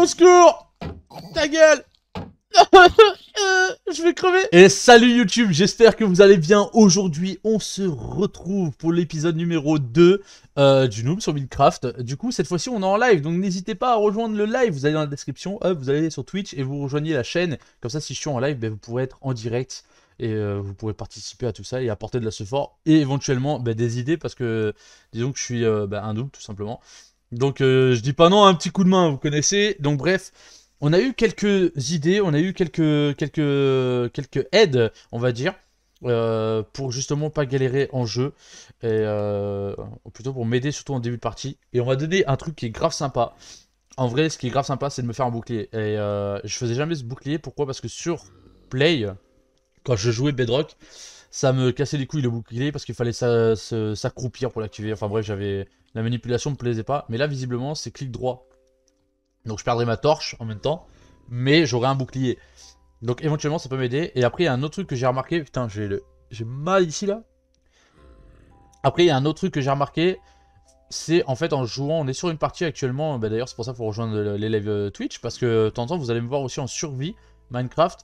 Au secours Ta gueule Je vais crever Et salut YouTube, j'espère que vous allez bien. Aujourd'hui, on se retrouve pour l'épisode numéro 2 euh, du Noob sur Minecraft. Du coup, cette fois-ci, on est en live, donc n'hésitez pas à rejoindre le live. Vous allez dans la description, vous allez sur Twitch et vous rejoignez la chaîne. Comme ça, si je suis en live, ben, vous pourrez être en direct et euh, vous pourrez participer à tout ça et apporter de la support et éventuellement ben, des idées parce que disons que je suis euh, ben, un Noob tout simplement donc euh, je dis pas non, un petit coup de main, vous connaissez. Donc bref, on a eu quelques idées, on a eu quelques, quelques, quelques aides, on va dire. Euh, pour justement pas galérer en jeu et euh, plutôt pour m'aider surtout en début de partie et on va donner un truc qui est grave sympa en vrai ce qui est grave sympa c'est de me faire un bouclier et je faisais jamais ce bouclier pourquoi parce que sur play quand je jouais bedrock ça me cassait les couilles le bouclier parce qu'il fallait s'accroupir pour l'activer. Enfin bref, j'avais la manipulation me plaisait pas. Mais là, visiblement, c'est clic droit. Donc je perdrai ma torche en même temps, mais j'aurai un bouclier. Donc éventuellement, ça peut m'aider. Et après, il y a un autre truc que j'ai remarqué. Putain, j'ai le... mal ici là. Après, il y a un autre truc que j'ai remarqué. C'est en fait en jouant, on est sur une partie actuellement. Bah, d'ailleurs, c'est pour ça qu'il faut rejoindre l'élève euh, Twitch parce que de temps en temps, vous allez me voir aussi en survie Minecraft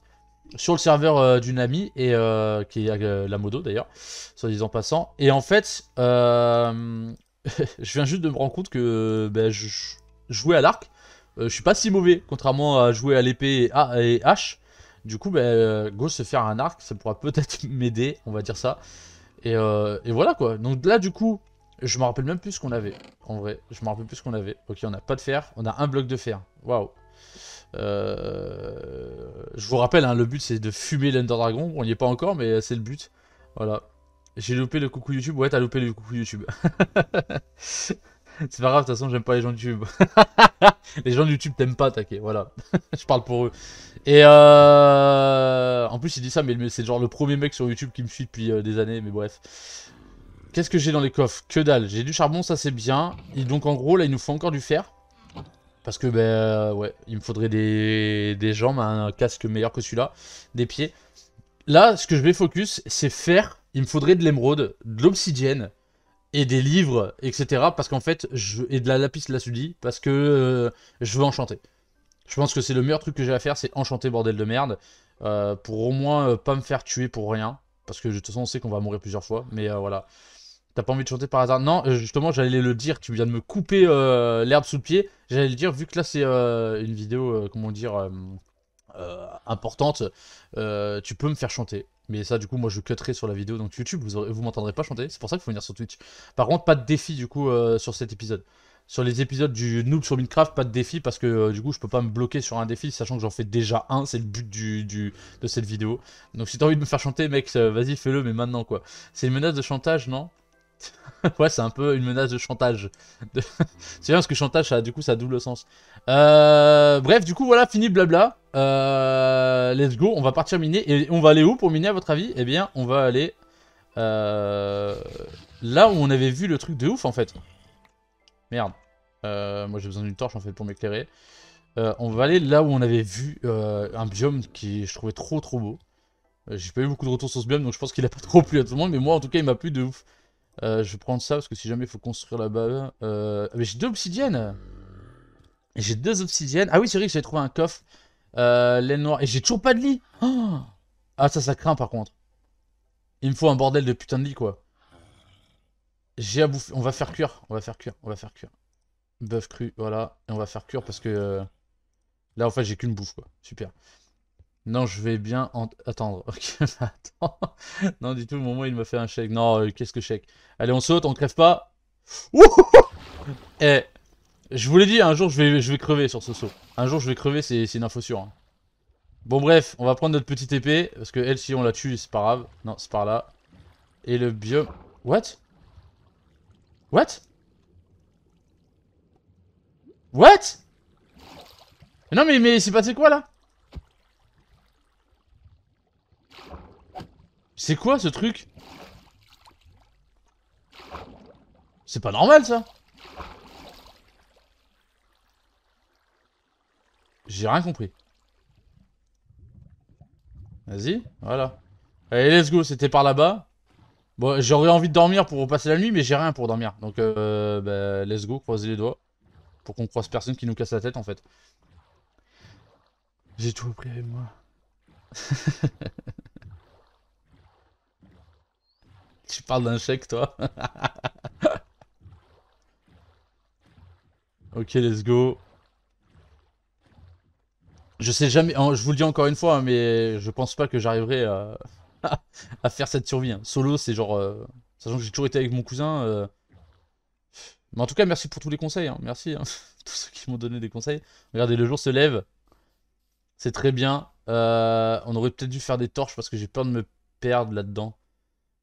sur le serveur euh, d'une amie, et, euh, qui est euh, la modo d'ailleurs, soit disant passant. Et en fait, je viens juste de me rendre compte que ben, Jouer je, jouais à l'arc. je suis pas si mauvais, contrairement à jouer à l'épée et, et H. Du coup, ben, go se faire un arc, ça pourra peut-être m'aider, on va dire ça. Et, voilà quoi. Donc là, du coup, je me rappelle même plus ce qu'on avait. En vrai, je me rappelle plus ce qu'on avait. Ok, on n'a pas de fer. On a un bloc de fer. Waouh. Euh, je vous rappelle, hein, le but c'est de fumer l'Ender Dragon. On n'y est pas encore, mais c'est le but. Voilà. J'ai loupé le coucou YouTube. Ouais, t'as loupé le coucou YouTube. C'est pas grave, de toute façon, j'aime pas les gens de YouTube. les gens de YouTube t'aiment pas, t'inquiète voilà. je parle pour eux. Et euh, en plus, il dit ça, mais c'est genre le premier mec sur YouTube qui me suit depuis euh, des années, mais bref. Qu'est-ce que j'ai dans les coffres Que dalle. J'ai du charbon, ça c'est bien. Et donc en gros, là, il nous faut encore du fer. Parce que, ben, euh, ouais, il me faudrait des, jambes, un casque meilleur que celui-là, des pieds. Là, ce que je vais focus, c'est faire. Il me faudrait de l'émeraude, de l'obsidienne et des livres, etc. Parce qu'en fait, je, et de la lapis lazuli, parce que euh, je veux enchanter. Je pense que c'est le meilleur truc que j'ai à faire, c'est enchanter, bordel de merde. Euh, pour au moins pas me faire tuer pour rien. Parce que de toute façon, on sait qu'on va mourir plusieurs fois. Mais voilà. T'as pas envie de chanter par hasard Non, euh, justement, j'allais le dire. Tu viens de me couper euh, l'herbe sous le pied. J'allais le dire, vu que là, c'est euh, une vidéo, comment dire, importante. tu peux me faire chanter. Mais ça, du coup, moi, je cutterai sur la vidéo. Donc, YouTube, vous, vous m'entendrez pas chanter. C'est pour ça qu'il faut venir sur Twitch. Par contre, pas de défi, du coup, sur cet épisode. Sur les épisodes du Noob sur Minecraft, pas de défi parce que du coup je peux pas me bloquer sur un défi sachant que j'en fais déjà un, c'est le but de cette vidéo. Donc si t'as envie de me faire chanter mec, vas-y fais-le mais maintenant quoi. C'est une menace de chantage non ouais, c'est un peu une menace de chantage. c'est bien parce que chantage, ça, du coup, ça a double sens. Euh, bref, du coup, voilà, fini blabla. Euh, let's go, on va partir miner. Et on va aller où pour miner, à votre avis Eh bien, on va aller euh, là où on avait vu le truc de ouf, en fait. Merde. moi, j'ai besoin d'une torche, en fait, pour m'éclairer. on va aller là où on avait vu un biome qui je trouvais trop trop beau. J'ai pas eu beaucoup de retours sur ce biome donc je pense qu'il a pas trop plu à tout le monde mais moi en tout cas il m'a plu de ouf. Euh, je vais prendre ça parce que si jamais il faut construire là-bas. Euh, mais j'ai deux obsidiennes J'ai deux obsidiennes. Ah oui, c'est vrai que j'avais trouvé un coffre. Euh, laine noire. Et j'ai toujours pas de lit oh Ah, ça, ça craint par contre. Il me faut un bordel de putain de lit quoi. J'ai à bouffer. On va faire cuire. On va faire cuire. On va faire cuire. Bœuf cru, voilà. Et on va faire cuire parce que. Euh, là, en fait, j'ai qu'une bouffe quoi. Super. Non, je vais bien en... attendre. Ok, attends. Non, du tout, au moment il m'a fait un chèque. Non, euh, qu'est-ce que chèque Allez, on saute, on crève pas. Ouh eh, je vous l'ai dit, un jour, je vais, je vais crever sur ce saut. Un jour, je vais crever, c'est une info sûre. Hein. Bon, bref, on va prendre notre petite épée. Parce que elle, si on la tue, c'est pas grave. Non, c'est par là. Et le biome... What What What Non, mais, mais c'est passé quoi, là C'est quoi ce truc C'est pas normal ça J'ai rien compris. Vas-y, voilà. Allez, let's go, c'était par là-bas. Bon, j'aurais envie de dormir pour passer la nuit, mais j'ai rien pour dormir. Donc, euh, bah, let's go, croisez les doigts. Pour qu'on croise personne qui nous casse la tête, en fait. J'ai tout pris avec moi. tu parles d'un chèque, toi Ok, let's go. Je sais jamais, je vous le dis encore une fois, hein, mais je pense pas que j'arriverai à... faire cette survie. Hein. Solo, c'est genre... Euh, sachant que j'ai toujours été avec mon cousin... Euh, mais en tout cas, merci pour tous les conseils. Hein. Merci. à tous ceux qui m'ont donné des conseils. Regardez, le jour se lève. C'est très bien. Euh, on aurait peut-être dû faire des torches parce que j'ai peur de me perdre là-dedans.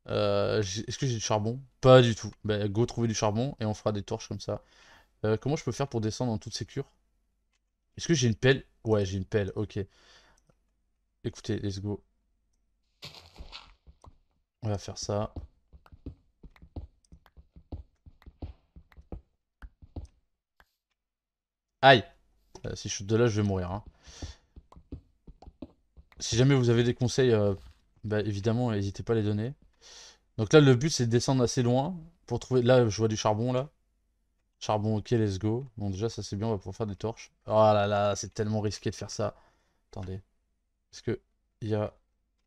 Euh, est-ce que j'ai du charbon Pas du tout. Bah, go trouver du charbon et on fera des torches comme ça. Euh, comment je peux faire pour descendre en toute sécure Est-ce que j'ai une pelle Ouais, j'ai une pelle, ok. Écoutez, let's go. On va faire ça. Aïe euh, Si je chute de là, je vais mourir. Hein. Si jamais vous avez des conseils, bah, évidemment, n'hésitez pas à les donner. Donc là, le but, c'est de descendre assez loin pour trouver... Là, je vois du charbon, là. Charbon, ok, let's go. Bon, déjà, ça, c'est bien, on va pouvoir faire des torches. Oh là là, c'est tellement risqué de faire ça. Attendez. Est-ce que il y a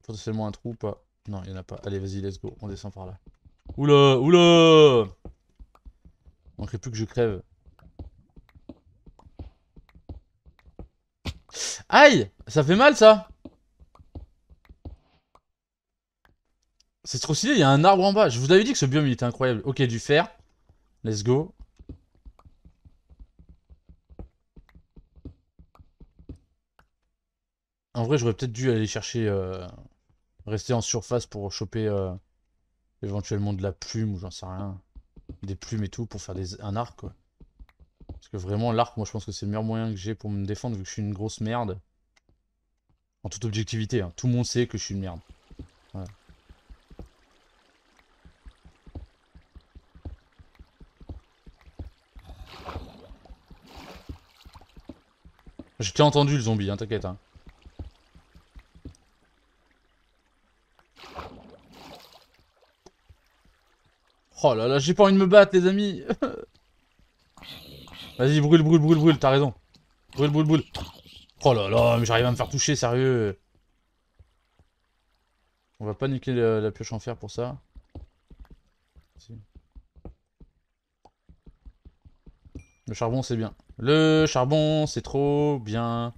potentiellement un trou ou pas Non, il n'y en a pas. Allez, vas-y, let's go. On descend par là. Oula, oula On crée plus que je crève. Aïe Ça fait mal, ça C'est trop stylé, il y a un arbre en bas. Je vous avais dit que ce biome était incroyable. Ok, du fer. Let's go. En vrai, j'aurais peut-être dû aller chercher... Euh, rester en surface pour choper euh, éventuellement de la plume ou j'en sais rien. Des plumes et tout pour faire des, un arc, Parce que vraiment, l'arc, moi, je pense que c'est le meilleur moyen que j'ai pour me défendre vu que je suis une grosse merde. En toute objectivité, hein. tout le monde sait que je suis une merde. J'ai t'ai entendu le zombie, hein, t'inquiète. Hein. Oh là là, j'ai pas envie de me battre, les amis. Vas-y, brûle, brûle, brûle, brûle, t'as raison. Brûle, brûle, brûle. Oh là là, mais j'arrive à me faire toucher, sérieux. On va pas niquer la, la pioche en fer pour ça. Le charbon, c'est bien. Le charbon, c'est trop bien.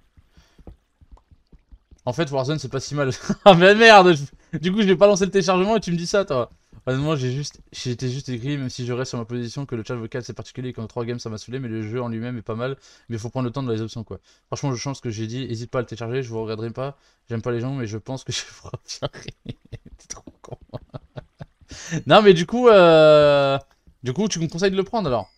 En fait, Warzone, c'est pas si mal. Ah, mais merde Du coup, je vais pas lancer le téléchargement et tu me dis ça, toi. Honnêtement, j'ai juste, j'étais juste écrit, même si je reste sur ma position, que le chat vocal c'est particulier, comme trois games ça m'a saoulé, mais le jeu en lui-même est pas mal, mais il faut prendre le temps dans les options quoi. Franchement, je change ce que j'ai dit, hésite pas à le télécharger, je vous regarderai pas, j'aime pas les gens, mais je pense que je ferai T'es trop con. non, mais du coup, euh... du coup, tu me conseilles de le prendre alors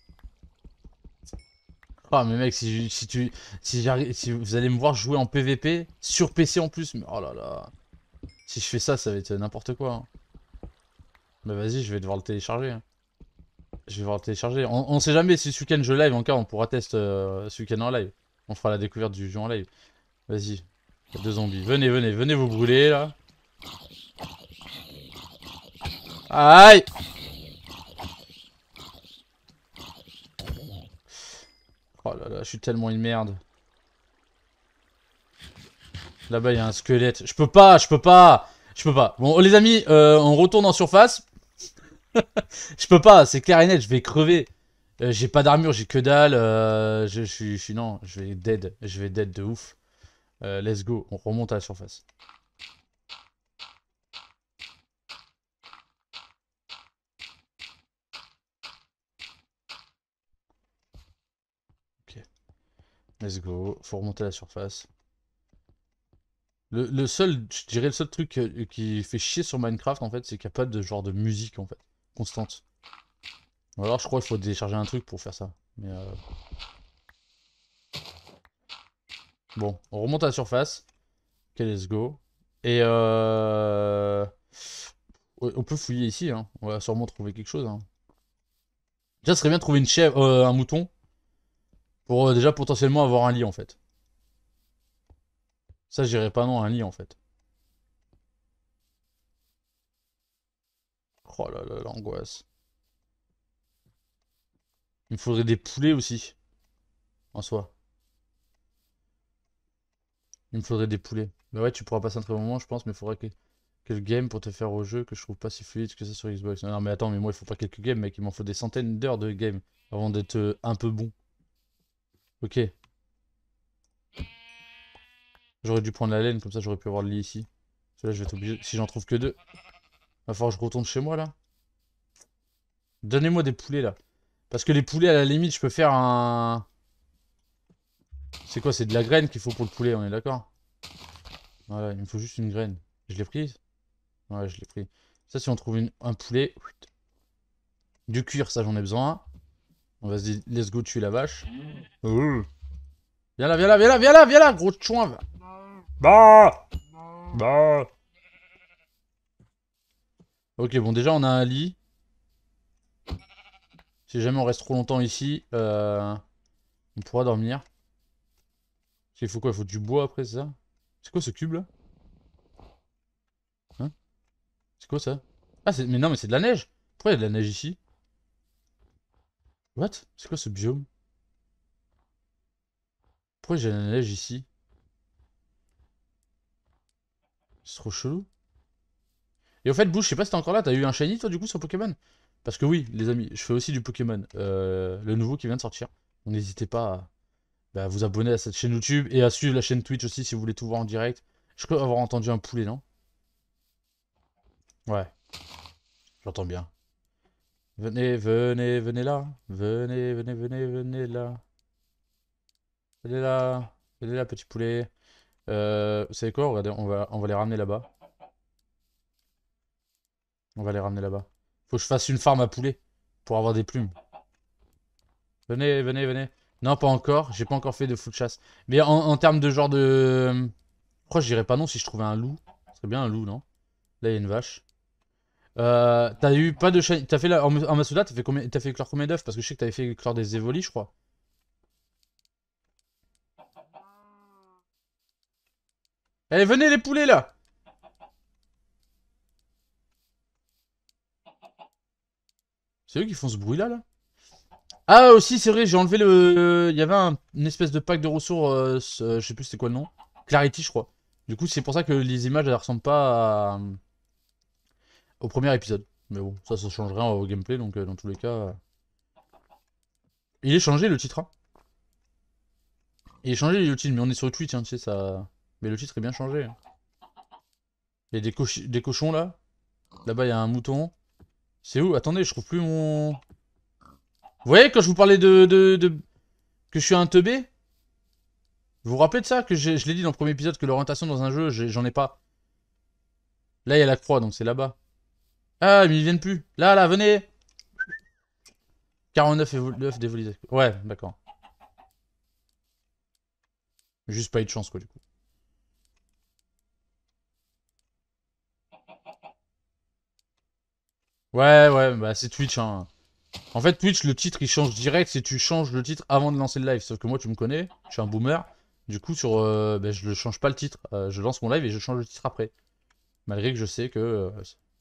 ah mais mec, si, si tu, si, vous allez me voir jouer en PVP, sur PC en plus, mais oh là là. Si je fais ça, ça va être n'importe quoi. Hein. Bah vas-y, je vais devoir le télécharger. Hein. Je vais devoir le télécharger. On, sait jamais si ce week-end je live encore, on pourra tester ce euh, week-end en live. On fera la découverte du jeu en live. Vas-y, deux zombies. Venez, venez, venez vous brûler là. Aïe Oh là là, je suis tellement une merde. Là-bas, il y a un squelette. Je peux pas, je peux pas. Je peux pas. Bon, oh, les amis, euh, on retourne en surface. je peux pas, c'est clair et net, je vais crever. Euh, j'ai pas d'armure, j'ai que dalle. Euh, je, suis, non, je vais dead. Je vais dead de ouf. let's go, on remonte à la surface. Let's go. Faut remonter à la surface. Le, seul, je dirais le seul truc qui fait chier sur Minecraft en fait, c'est qu'il n'y a pas de genre de musique en fait, constante. Ou alors je crois qu'il faut décharger un truc pour faire ça. Mais euh, Bon, on remonte à la surface. Ok, let's go. Et euh, on peut fouiller ici, hein. on va sûrement trouver quelque chose. Hein. Déjà, ce serait bien de trouver une chèvre, euh, un mouton pour euh, déjà potentiellement avoir un lit en fait. Ça, j'irai pas non un lit en fait. Oh là là, l'angoisse. Il me faudrait des poulets aussi. En soi. Il me faudrait des poulets. Mais ouais, tu pourras passer un très bon moment, je pense, mais il faudra que quelques game pour te faire au jeu que je trouve pas si fluide que ça sur Xbox. Non, mais attends, mais moi, il faut pas quelques games, mec. Il m'en faut des centaines d'heures de game avant d'être euh, un peu bon. Ok. J'aurais dû prendre la laine, comme ça j'aurais pu avoir le lit ici. je vais être Si j'en trouve que deux. Va falloir que je retourne chez moi, là. Donnez-moi des poulets, là. Parce que les poulets, à la limite, je peux faire un... C'est quoi C'est de la graine qu'il faut pour le poulet, on est d'accord Voilà, il me faut juste une graine. Je l'ai prise Ouais, je l'ai pris. Ça, si on trouve un poulet... Du cuir, ça, j'en ai besoin. On va se dire, let's go tuer la vache. Mmh. Mmh. Viens là, viens là, viens là, viens là, viens là, gros chouin. Bah Bah Ok, bon, déjà, on a un lit. Si jamais on reste trop longtemps ici, euh, on pourra dormir. Il faut quoi Il faut du bois après, c'est ça C'est quoi ce cube là Hein C'est quoi ça Ah, mais non, mais c'est de la neige Pourquoi il y a de la neige ici What C'est quoi ce biome Pourquoi j'ai la neige ici C'est trop chelou. Et au fait, bouche je sais pas si t'es encore là, t'as eu un shiny toi du coup sur Pokémon Parce que oui, les amis, je fais aussi du Pokémon, euh, le nouveau qui vient de sortir. N'hésitez pas à, bah, vous abonner à cette chaîne YouTube et à suivre la chaîne Twitch aussi si vous voulez tout voir en direct. Je crois avoir entendu un poulet, non Ouais, j'entends bien. Venez, venez, venez là. Venez, venez, venez, venez là. Venez là. est là, petit poulet. C'est euh, vous savez quoi on va, les ramener là-bas. On va les ramener là-bas. Faut que je fasse une farm à poulet pour avoir des plumes. Venez, venez, venez. Non, pas encore. J'ai pas encore fait de full chasse. Mais en, termes de genre de... que je dirais pas non si je trouvais un loup Ce serait bien un loup, non Là, il y a une vache. Euh, t'as eu pas de T'as fait la... en, Masuda, t'as fait combien t'as fait éclore combien d'œufs Parce que je sais que t'avais fait éclore des Evoli, je crois. Allez, venez les poulets là C'est eux qui font ce bruit là là Ah aussi c'est vrai j'ai enlevé le... Il y avait une espèce de pack de ressources, euh, je sais plus c'était quoi le nom. Clarity je crois. Du coup c'est pour ça que les images elles ressemblent pas à au premier épisode. Mais bon, ça, ça change rien au gameplay, donc euh, dans tous les cas... Euh, il est changé, le titre. Hein il est changé, le titre, mais on est sur Twitch, hein, tu sais, ça... Mais le titre est bien changé. Hein. Il y a des, cochons, là. Là-bas, il y a un mouton. C'est où Attendez, je trouve plus mon... Vous voyez, quand je vous parlais de... Que je suis un teubé Vous vous rappelez de ça Que je l'ai dit dans le premier épisode, que l'orientation dans un jeu, j'en ai pas. Là, il y a la croix, donc c'est là-bas. Ah, mais ils viennent plus. Là, là, venez 49 et 9 Ouais, d'accord. Juste pas eu de chance, quoi, du coup. Ouais, ouais, bah c'est Twitch, hein. En fait, Twitch, le titre, il change direct si tu changes le titre avant de lancer le live. Sauf que moi, tu me connais, je suis un boomer. Du coup, sur, euh, bah, je ne change pas le titre. Euh, je lance mon live et je change le titre après. Malgré que je sais que... Euh,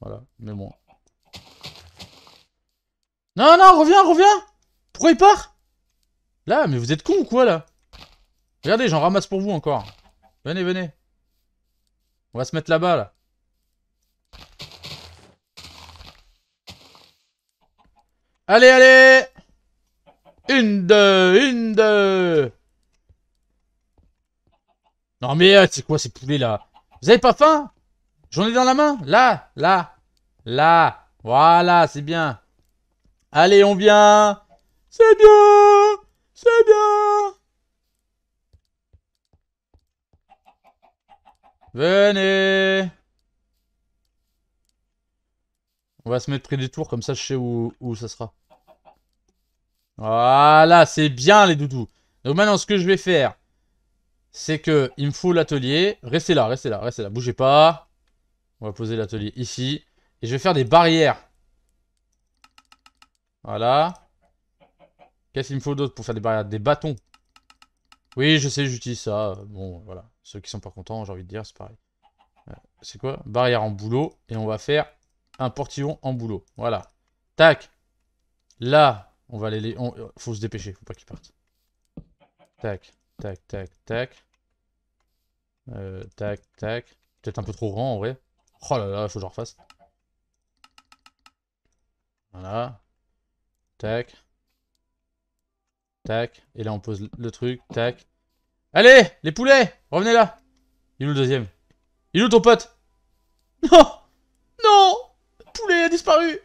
voilà, mais bon. Non, non, reviens, reviens Pourquoi il part Là, mais vous êtes con ou quoi, là Regardez, j'en ramasse pour vous encore. Venez, venez. On va se mettre là-bas, là. Allez, allez Une, deux, une, deux Non mais c'est euh, quoi ces poulets là Vous avez pas faim J'en ai dans la main. Là, là, là. Voilà, c'est bien. Allez, on vient. C'est bien. C'est bien. Venez. On va se mettre près des tours, comme ça je sais où, ça sera. Voilà, c'est bien les doudous. Donc maintenant, ce que je vais faire, c'est que il me faut l'atelier. Restez là, restez là, restez là. Bougez pas. On va poser l'atelier ici. Et je vais faire des barrières. Voilà. Qu'est-ce qu'il me faut d'autre pour faire des barrières Des bâtons. Oui, je sais, j'utilise ça. Bon, voilà. Ceux qui sont pas contents, j'ai envie de dire, c'est pareil. Euh, c'est quoi Barrière en boulot. Et on va faire un portillon en boulot. Voilà. Tac. Là, on va aller... On... Euh, faut se dépêcher, faut pas qu'ils partent. Tac, tac, tac, tac. Euh, tac, tac. Peut-être un peu trop grand, en vrai. Oh là là, faut que je refasse. Voilà. Tac. Tac. Et là, on pose le truc. Tac. Allez, les poulets, revenez là. Il est où le deuxième Il est où ton pote Non Non le Poulet a disparu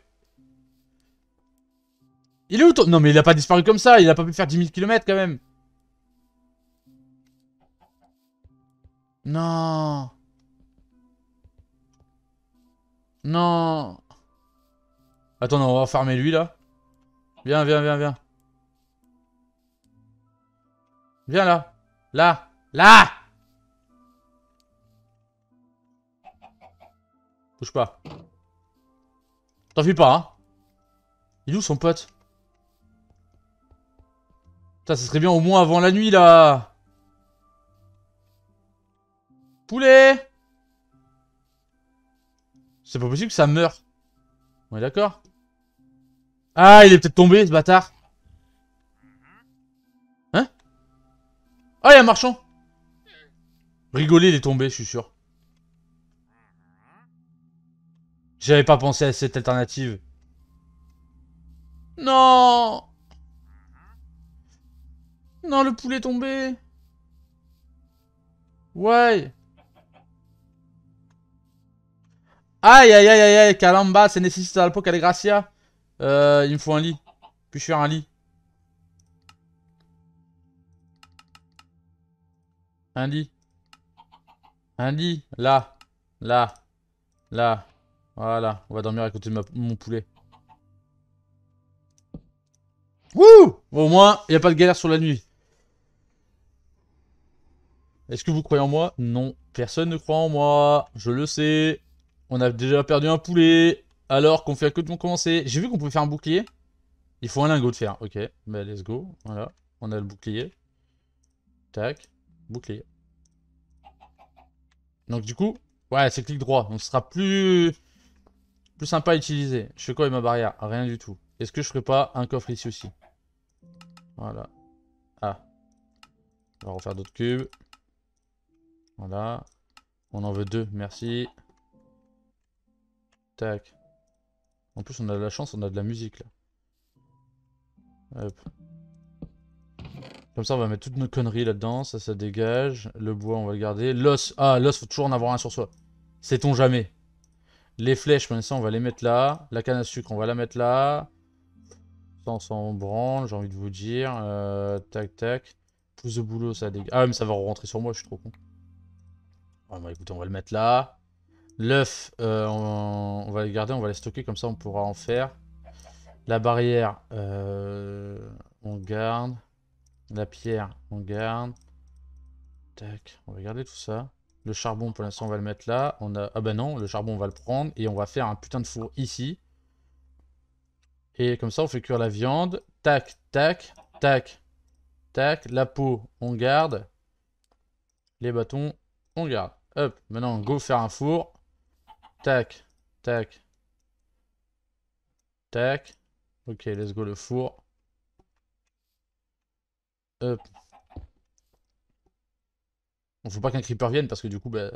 Il est où ton... Non mais il a pas disparu comme ça, il a pas pu faire 10 000 km quand même. Non non. Attends, on va farmer lui là. Viens, viens, viens, viens. Viens là. Là. Là touche pas. T'en fais pas, hein. Il est où son pote Putain, ça serait bien au moins avant la nuit là. Poulet c'est pas possible que ça meure. On est d'accord Ah, il est peut-être tombé, ce bâtard. Hein Ah, il y a un marchand. Rigoler, il est tombé, je suis sûr. J'avais pas pensé à cette alternative. Non Non, le poulet est tombé Ouais Aïe aïe aïe aïe aïe, Calamba, c'est nécessaire pour gracia. Euh, il me faut un lit. Puis je faire un lit. Un lit. Un lit. Là. Là. Là. Voilà. On va dormir à côté de mon poulet. Wouh Au moins, il n'y a pas de galère sur la nuit. Est-ce que vous croyez en moi Non. Personne ne croit en moi. Je le sais. On a déjà perdu un poulet. Alors qu'on fait que de commencer. J'ai vu qu'on pouvait faire un bouclier. Il faut un lingot de fer. Ok, bah let's go. Voilà, on a le bouclier. Tac, bouclier. Donc du coup, ouais, c'est clic droit. On sera plus plus sympa à utiliser. Je fais quoi avec ma barrière Rien du tout. Est-ce que je ferai pas un coffre ici aussi Voilà. Ah. On va refaire d'autres cubes. Voilà. On en veut deux, merci. Tac. En plus, on a de la chance, on a de la musique là. Hop. Comme ça, on va mettre toutes nos conneries là-dedans. Ça, ça dégage. Le bois, on va le garder. L'os. Ah, l'os, faut toujours en avoir un sur soi. Sait-on jamais. Les flèches, comme on va les mettre là. La canne à sucre, on va la mettre là. Sans on s'en branle, j'ai envie de vous dire. Euh, tac, tac. Pousse de boulot, ça dégage. Ah, mais ça va rentrer sur moi, je suis trop con. Ouais ah, bah, écoutez, on va le mettre là. L'œuf, euh, on, va les garder, on va les stocker, comme ça on pourra en faire. La barrière, euh, on garde. La pierre, on garde. Tac, on va garder tout ça. Le charbon, pour l'instant, on va le mettre là. On a... Ah ben non, le charbon, on va le prendre et on va faire un putain de four ici. Et comme ça, on fait cuire la viande. Tac, tac, tac, tac. La peau, on garde. Les bâtons, on garde. Hop, maintenant, go faire un four. Tac, tac. Tac. Ok, let's go le four. Hop. ne faut pas qu'un creeper vienne parce que du coup, bah,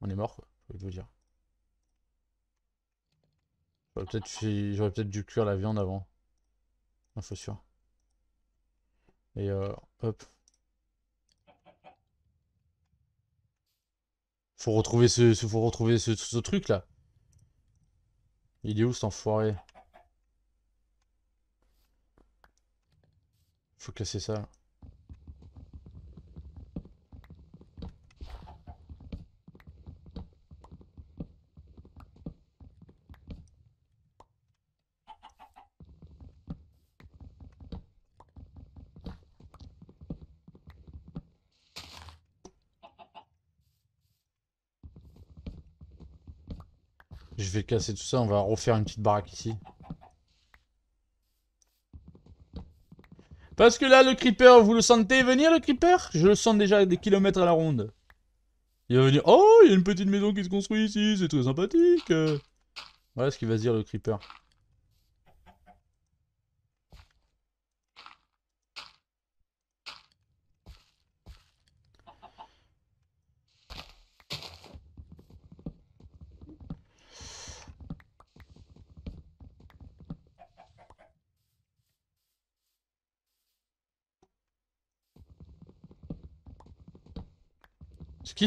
on est mort, Je vais vous dire. J'aurais peut-être peut dû cuire la viande avant. faut sûr. Et euh, hop. Faut retrouver ce, faut retrouver ce, truc là. Il est où cet enfoiré Faut casser ça. Je vais casser tout ça, on va refaire une petite baraque ici. Parce que là, le creeper, vous le sentez venir, le creeper Je le sens déjà des kilomètres à la ronde. Il va venir... Oh, il y a une petite maison qui se construit ici, c'est très sympathique Voilà ce qu'il va dire, le creeper.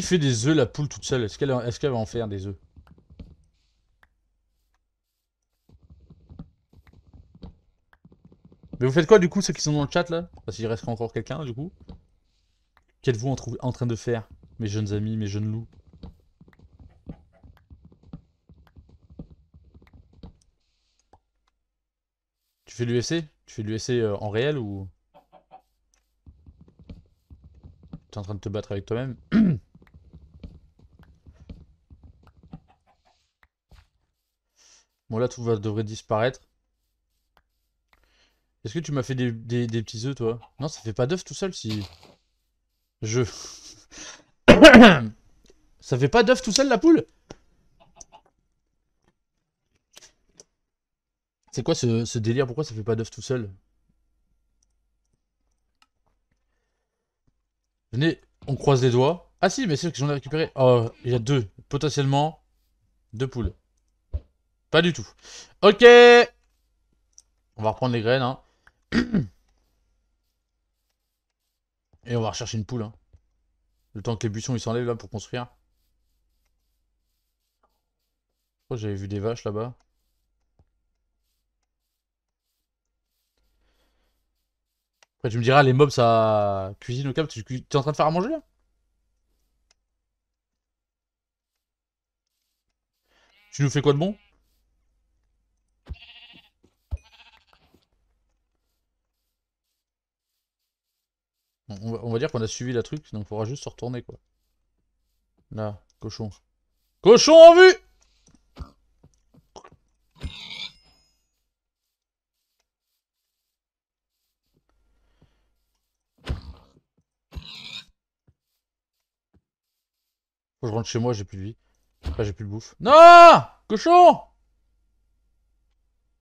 fait des oeufs la poule, toute seule Est-ce qu'elle est qu'elle va en faire des oeufs Mais vous faites quoi, du coup, ceux qui sont dans le chat, là Parce qu'il reste encore quelqu'un, du coup. Qu'êtes-vous en, en train de faire, mes jeunes amis, mes jeunes loups Tu fais l'USC Tu fais l'USC euh, en réel ou... Tu es en train de te battre avec toi-même là, tout va, devrait disparaître. Est-ce que tu m'as fait des, des, petits œufs, toi Non, ça fait pas d'œufs tout seul, si... Je... ça fait pas d'œufs tout seul, la poule C'est quoi ce, délire Pourquoi ça fait pas d'œufs tout seul Venez, on croise les doigts. Ah si, mais c'est que j'en ai récupéré. Oh, il y a deux, potentiellement, deux poules. Pas du tout. Ok. On va reprendre les graines. Hein. Et on va rechercher une poule. Hein. Le temps que les buissons ils s'enlèvent là pour construire. Oh, j'avais vu des vaches là-bas. Après tu me diras les mobs ça cuisine au cap. Tu es en train de faire à manger Tu nous fais quoi de bon On va, dire qu'on a suivi la truc, donc il faudra juste se retourner, quoi. Là, cochon. Cochon en vue Faut que je rentre chez moi, j'ai plus de vie. Enfin, j'ai plus de bouffe. Non Cochon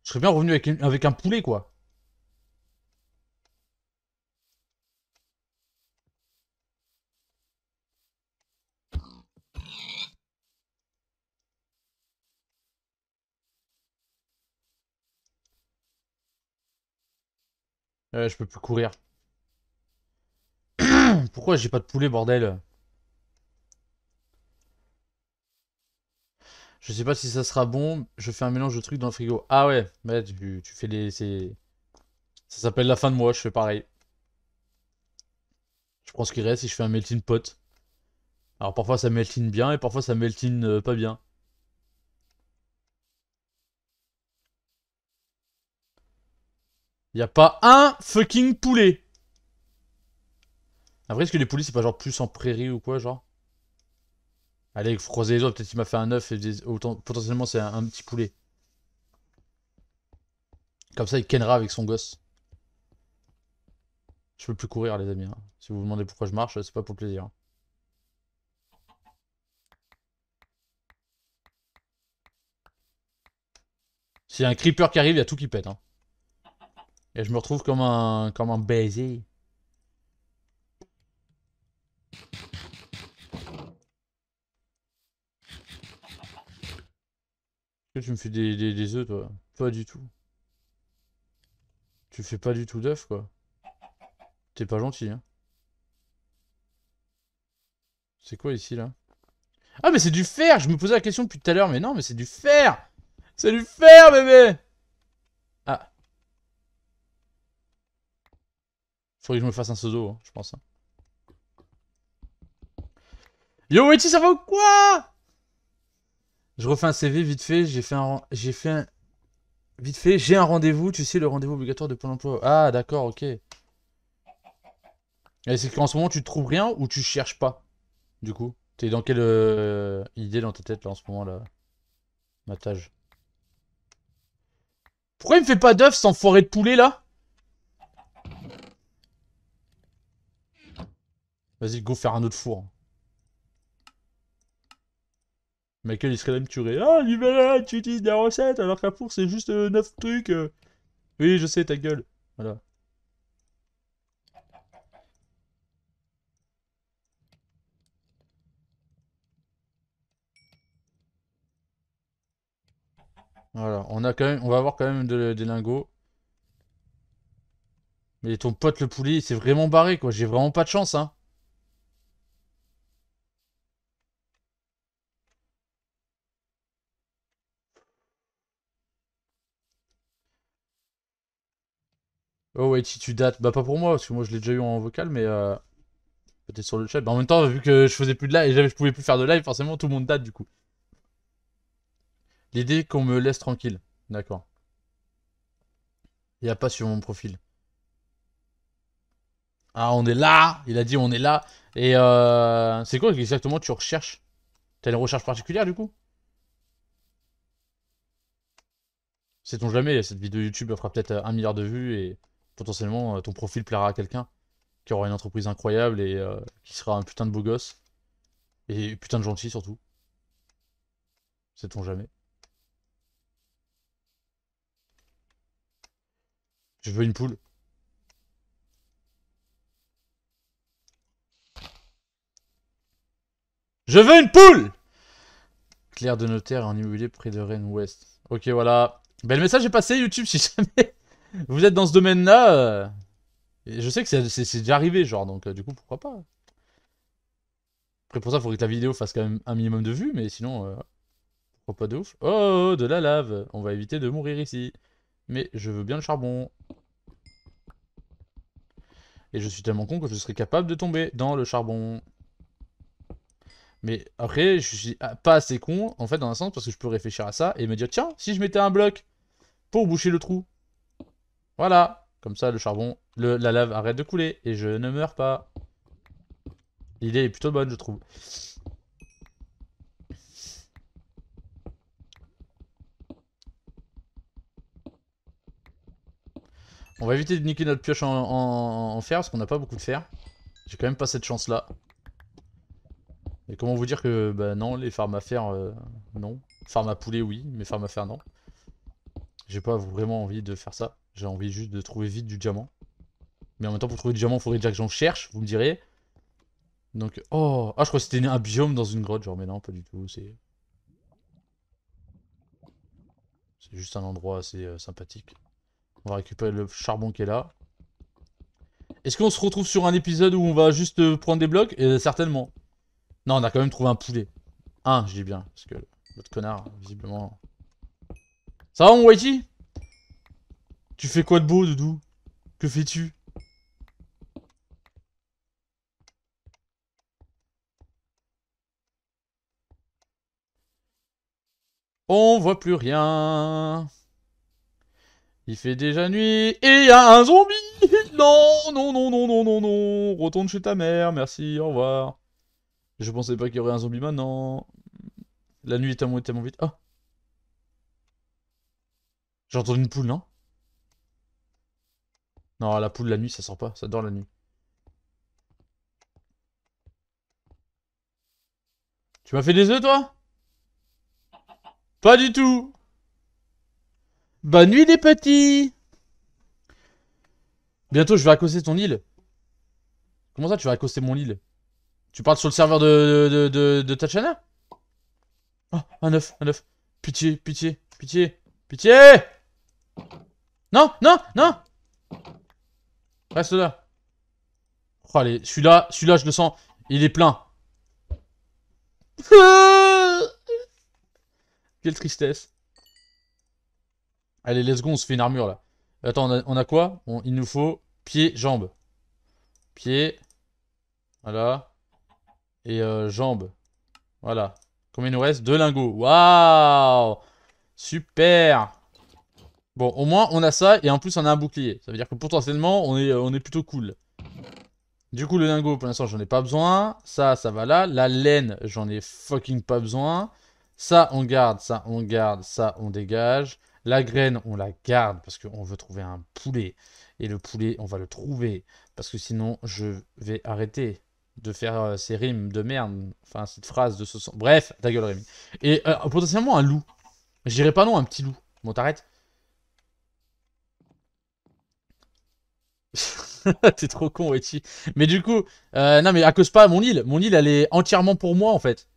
Je serais bien revenu avec, avec un poulet, quoi. Euh, je peux plus courir. Pourquoi j'ai pas de poulet, bordel Je sais pas si ça sera bon. Je fais un mélange de trucs dans le frigo. Ah ouais, mais bah, tu, tu fais les... Ça s'appelle la fin de mois, je fais pareil. Je prends ce qui reste et je fais un melting pot. Alors parfois ça meltine bien et parfois ça meltine euh, pas bien. Il a pas un fucking poulet. Après, est-ce que les poulets, c'est pas genre plus en prairie ou quoi, genre Allez, croisez les autres, peut-être qu'il m'a fait un œuf et potentiellement c'est un, petit poulet. Comme ça, il kenra avec son gosse. Je peux plus courir, les amis. Hein. Si vous vous demandez pourquoi je marche, c'est pas pour plaisir. Hein. Si un creeper qui arrive, il y a tout qui pète. Hein. Et je me retrouve comme un, comme un baiser. Que tu me fais des, des, des œufs, toi Pas du tout. Tu fais pas du tout d'œufs, quoi. T'es pas gentil, hein. C'est quoi ici, là Ah, mais c'est du fer Je me posais la question depuis tout à l'heure, mais non, mais c'est du fer C'est du fer, bébé faudrait que je me fasse un pseudo, hein, je pense. Hein. Yo, Wetty, ça va quoi Je refais un CV vite fait, j'ai fait un... J'ai fait Vite fait, j'ai un rendez-vous, tu sais, le rendez-vous obligatoire de Pôle emploi. Ah, d'accord, ok. Et c'est qu'en ce moment, tu trouves rien ou tu cherches pas Du coup, t'es dans quelle euh, idée dans ta tête, là, en ce moment, là Matage. Pourquoi il me fait pas d'œuf sans forêt de poulet, là Vas-y, go faire un autre four. Michael, il serait même tuer. Ah, tu utilises des recettes, alors qu'un four, c'est juste euh, neuf 9 trucs. Euh. Oui, je sais, ta gueule. Voilà. Voilà, on a quand on va avoir quand même des lingots. Mais ton pote le poulet, c'est vraiment barré quoi, j'ai vraiment pas de chance hein. Oh ouais, si tu dates, bah pas pour moi, parce que moi je l'ai déjà eu en vocal, mais euh, peut-être sur le chat. Bah, en même temps, vu que je faisais plus de live et je pouvais plus faire de live, forcément tout le monde date du coup. L'idée qu'on me laisse tranquille, d'accord. Il a pas sur mon profil. Ah, on est là Il a dit on est là. Et euh, c'est quoi exactement tu recherches T'as une recherche particulière du coup Sait-on jamais, cette vidéo YouTube fera peut-être un milliard de vues et potentiellement, euh, ton profil plaira à quelqu'un qui aura une entreprise incroyable et euh, qui sera un putain de beau gosse. Et putain de gentil surtout. Sait-on jamais. Je veux une poule. Je veux une poule Claire de notaire en immobilier près de Rennes Ouest. Ok, voilà. Bel le message est passé, YouTube, si jamais vous êtes dans ce domaine-là. Euh, je sais que c'est déjà arrivé, genre, donc euh, du coup, pourquoi pas. Après, pour ça, il faudrait que la vidéo fasse quand même un minimum de vues, mais sinon, euh, pas de ouf. Oh, oh, oh, de la lave. On va éviter de mourir ici. Mais je veux bien le charbon. Et je suis tellement con que je serais capable de tomber dans le charbon. Mais après, je suis pas assez con, en fait, dans un sens, parce que je peux réfléchir à ça et me dire, tiens, si je mettais un bloc pour boucher le trou, voilà. Comme ça, le charbon, la lave arrête de couler et je ne meurs pas. L'idée est plutôt bonne, je trouve. On va éviter de niquer notre pioche en, fer parce qu'on n'a pas beaucoup de fer. J'ai quand même pas cette chance là. Et comment vous dire que bah non, les farms à fer, euh, non. Farm à poulet, oui, mais farm à fer, non. J'ai pas vraiment envie de faire ça. J'ai envie juste de trouver vite du diamant. Mais en même temps, pour trouver du diamant, il faudrait déjà que j'en cherche, vous me direz. Donc, oh Ah, je crois que c'était un biome dans une grotte, genre, mais non, pas du tout, c'est... C'est juste un endroit assez euh, sympathique. On va récupérer le charbon qui est là. Est-ce qu'on se retrouve sur un épisode où on va juste euh, prendre des blocs euh, Certainement. Non, on a quand même trouvé un poulet. Un, je dis bien, parce que notre connard, visiblement... Ça va, mon Whitey Tu fais quoi de beau, Doudou Que fais-tu On voit plus rien. Il fait déjà nuit et il y a un zombie Non, non, non, non, non, non, non Retourne chez ta mère, merci, au revoir. Je pensais pas qu'il y aurait un zombie maintenant. La nuit est tellement, tellement vite. Ah j'ai entendu une poule, non Non, la poule la nuit, ça sort pas. Ça dort la nuit. Tu m'as fait des œufs, toi Pas du tout Bonne nuit, les petits Bientôt, je vais accoster ton île. Comment ça, tu vas accoster mon île Tu parles sur le serveur de, de, de, de Tachana Oh, un œuf, un œuf. Pitié, pitié, pitié, pitié non, non, non Reste là. Oh, allez, celui-là, celui-là, je le sens. Il est plein. Quelle tristesse. Allez, laisse go, on se fait une armure, là. Attends, on a, quoi Il nous faut pied, jambe. Pied. Voilà. Et euh, jambe. Voilà. Combien il nous reste Deux lingots. Waouh Super Bon, au moins, on a ça, et en plus, on a un bouclier. Ça veut dire que potentiellement, on est, on est plutôt cool. Du coup, le lingot, pour l'instant, j'en ai pas besoin. Ça, ça va là. La laine, j'en ai fucking pas besoin. Ça, on garde. Ça, on garde. Ça, on dégage. La graine, on la garde parce qu'on veut trouver un poulet. Et le poulet, on va le trouver. Parce que sinon, je vais arrêter de faire euh, ces rimes de merde. Enfin, cette phrase de ce sens. Bref, ta gueule, Rémi. Et euh, potentiellement un loup. J'irai pas non, un petit loup. Bon, t'arrêtes. T'es trop con, Wechi. Mais du coup, euh, non, mais cause pas mon île. Mon île, elle est entièrement pour moi, en fait.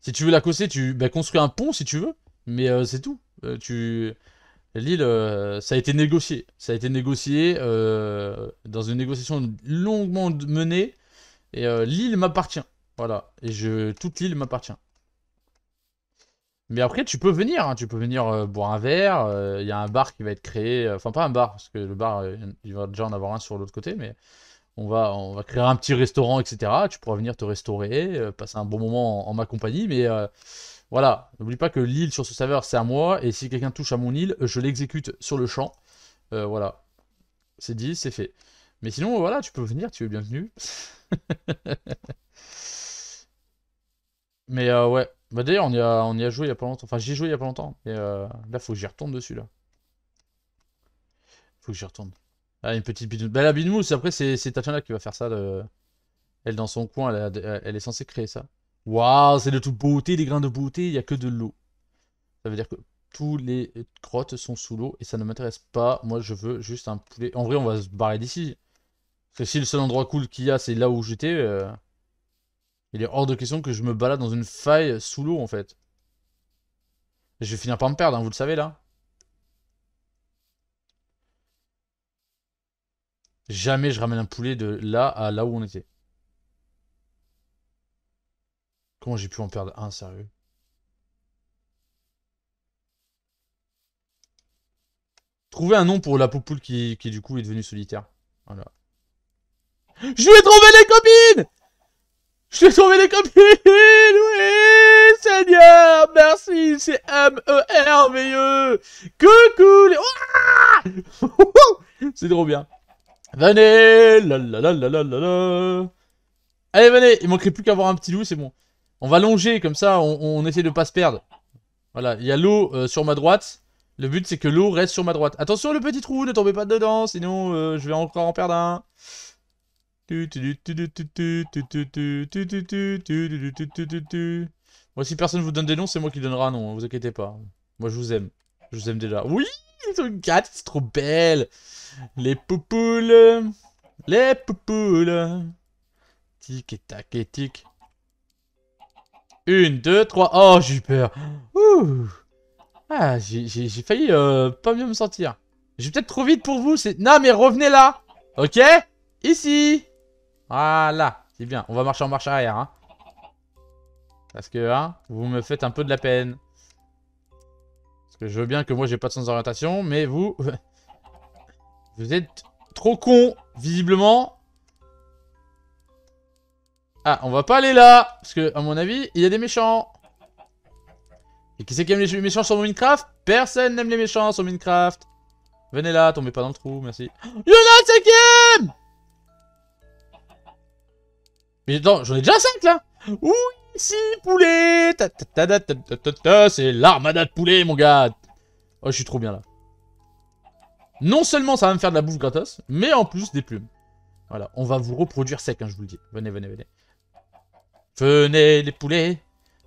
Si tu veux l'accoster, tu bah, construis un pont si tu veux. Mais euh, c'est tout. Euh, tu... L'île, ça a été négocié. Ça a été négocié dans une négociation longuement menée. Et l'île m'appartient. Voilà. Et je... toute l'île m'appartient. Mais après, tu peux venir, hein. tu peux venir euh, boire un verre. Euh, il y a un bar qui va être créé, euh, enfin pas un bar parce que le bar, il va déjà en avoir un sur l'autre côté, mais on va, on va créer un petit restaurant, etc. Tu pourras venir te restaurer, passer un bon moment en, ma compagnie, mais voilà, n'oublie pas que l'île sur ce serveur, c'est à moi, et si quelqu'un touche à mon île, je l'exécute sur le champ. voilà, c'est dit, c'est fait. Mais sinon, voilà, tu peux venir, tu es bienvenu. Mais ouais, bah, d'ailleurs, on y a, on y a joué il y a pas longtemps. Enfin, j'y ai joué il y a pas longtemps. Et euh, là, faut que j'y retourne dessus, là. Faut que j'y retourne. Ah, une petite bidou... Bah la c'est après, c'est Tatiana qui va faire ça. Elle, dans son coin, elle, est censée créer ça. Waouh, c'est de toute beauté, des grains de beauté, il n'y a que de l'eau. Ça veut dire que tous les crottes sont sous l'eau et ça ne m'intéresse pas. Moi, je veux juste un poulet. En vrai, on va se barrer d'ici. Parce que si le seul endroit cool qu'il y a, c'est là où j'étais... Euh, il est hors de question que je me balade dans une faille sous l'eau, en fait. Je vais finir par me perdre, hein, vous le savez, là. Jamais je ramène un poulet de là à là où on était. Comment j'ai pu en perdre un, sérieux Trouver un nom pour la poupoule qui, qui, du coup est devenue solitaire. Voilà. Je vais trouver les copines je t'ai trouvé les copines Oui Seigneur Merci C'est merveilleux Coucou cool C'est trop bien. Venez la, Allez, venez Il manquerait plus qu'à avoir un petit loup, c'est bon. On va longer, comme ça, on, on, essaie de pas se perdre. Voilà, il y a l'eau euh, sur ma droite. Le but, c'est que l'eau reste sur ma droite. Attention, le petit trou, ne tombez pas dedans, sinon euh, je vais encore en perdre un. Moi, si personne vous donne des noms, c'est moi qui donnera un nom, hein, vous inquiétez pas. Moi, je vous aime. Je vous aime déjà. Oui, c'est trop belle. Les poupoules. Les poupoules. Tic et tac et Une, deux, trois. Oh, j'ai eu peur. Ah, j'ai failli euh, pas mieux me sentir. J'ai peut-être trop vite pour vous. Non, mais revenez là. Ok Ici là, c'est bien. On va marcher en marche arrière. Hein. Parce que hein, vous me faites un peu de la peine. Parce que je veux bien que moi j'ai pas de sens d'orientation, mais vous... Vous êtes trop con, visiblement. Ah, on va pas aller là Parce que, à mon avis, il y a des méchants. Et qui c'est qui aime les méchants sur Minecraft Personne n'aime les méchants sur Minecraft. Venez là, tombez pas dans le trou, merci. Il y a mais attends, j'en ai déjà 5 là Oui, si, poulet C'est l'armada de poulets, mon gars Oh, je suis trop bien là. Non seulement ça va me faire de la bouffe gratos, mais en plus des plumes. Voilà, on va vous reproduire sec, hein, je vous le dis. Venez, venez, venez. Venez les poulets,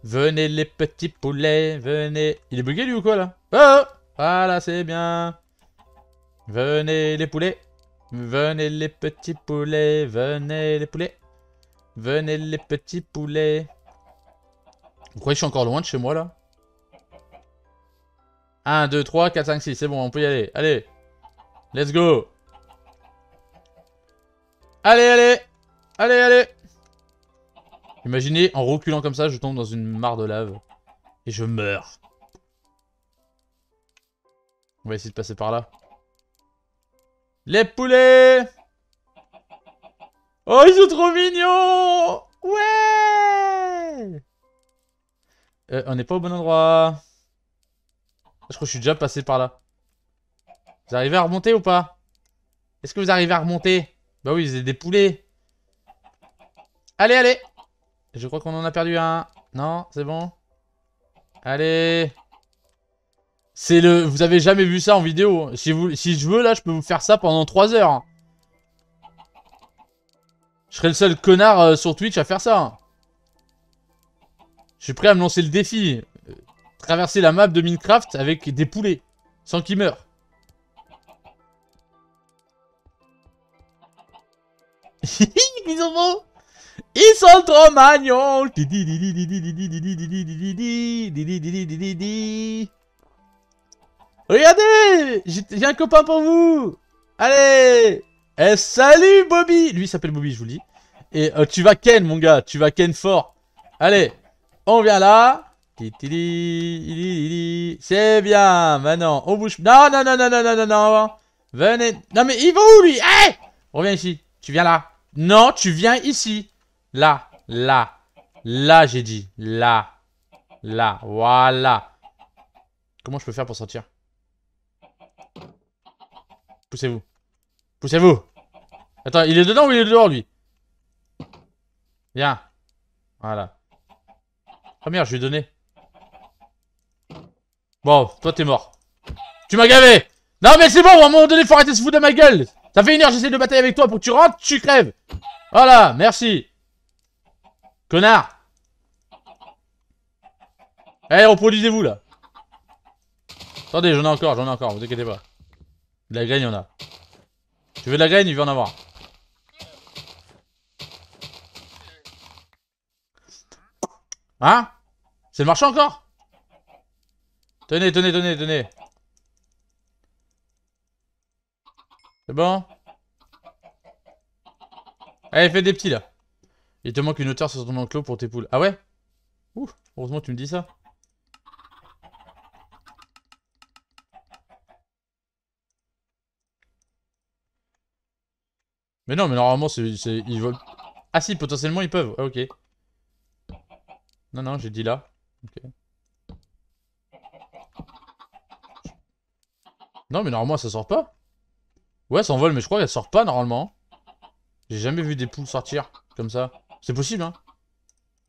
venez les petits poulets, venez... Il est bugué lui ou quoi là oh, oh Voilà, c'est bien. Venez les poulets, venez les petits poulets, venez les poulets. Venez les petits poulets. Vous croyez que je suis encore loin de chez moi là 1, 2, 3, 4, 5, 6. C'est bon, on peut y aller. Allez. Let's go. Allez, allez. Allez, allez. Imaginez, en reculant comme ça, je tombe dans une mare de lave. Et je meurs. On va essayer de passer par là. Les poulets Oh, ils sont trop mignons Ouais euh, On n'est pas au bon endroit. Je crois que je suis déjà passé par là. Vous arrivez à remonter ou pas Est-ce que vous arrivez à remonter Bah oui, vous êtes des poulets. Allez, allez Je crois qu'on en a perdu un. Non, c'est bon Allez C'est le... Vous avez jamais vu ça en vidéo. Si, vous... si je veux, là, je peux vous faire ça pendant 3 heures. Je serais le seul connard sur Twitch à faire ça. Je suis prêt à me lancer le défi. traverser la map de Minecraft avec des poulets. Sans qu'ils meurent. Ils sont beaux Ils sont trop magnons Regardez J'ai un copain pour vous Allez eh, salut Bobby Lui s'appelle Bobby, je vous le dis. Et euh, tu vas Ken, mon gars, tu vas Ken fort. Allez, on vient là. C'est bien, maintenant, on bouge. Non, non, non, non, non, non, non, non. Venez. Non, mais il va où, lui Eh Reviens ici. Tu viens là. Non, tu viens ici. Là, là, là, j'ai dit. Là, là, voilà. Comment je peux faire pour sortir Poussez-vous. Poussez-vous. Attends, il est dedans ou il est dehors, lui Viens. Voilà. Première, je lui ai donné. Bon, toi, t'es mort. Tu m'as gavé Non, mais c'est bon, à un moment donné, faut arrêter de se foutre de ma gueule Ça fait une heure, j'essaie de batailler avec toi pour que tu rentres, tu crèves Voilà, merci Connard Eh, reproduisez-vous, là Attendez, j'en ai encore, j'en ai encore, vous inquiétez pas. De la graine, il y en a. Tu veux de la graine, il veut en avoir. Hein C'est le marchand encore Tenez, tenez, tenez, tenez. C'est bon Allez, eh, fais des petits là. Il te manque une hauteur sur ton enclos pour tes poules. Ah ouais Ouf heureusement tu me dis ça. Mais non, mais normalement, c'est, ils veulent... Ah si, potentiellement, ils peuvent. Ah, ok. Non, non, j'ai dit là. Non, mais normalement, ça sort pas. Ouais, ça envole, mais je crois qu'elle sort pas normalement. J'ai jamais vu des poules sortir comme ça. C'est possible, hein.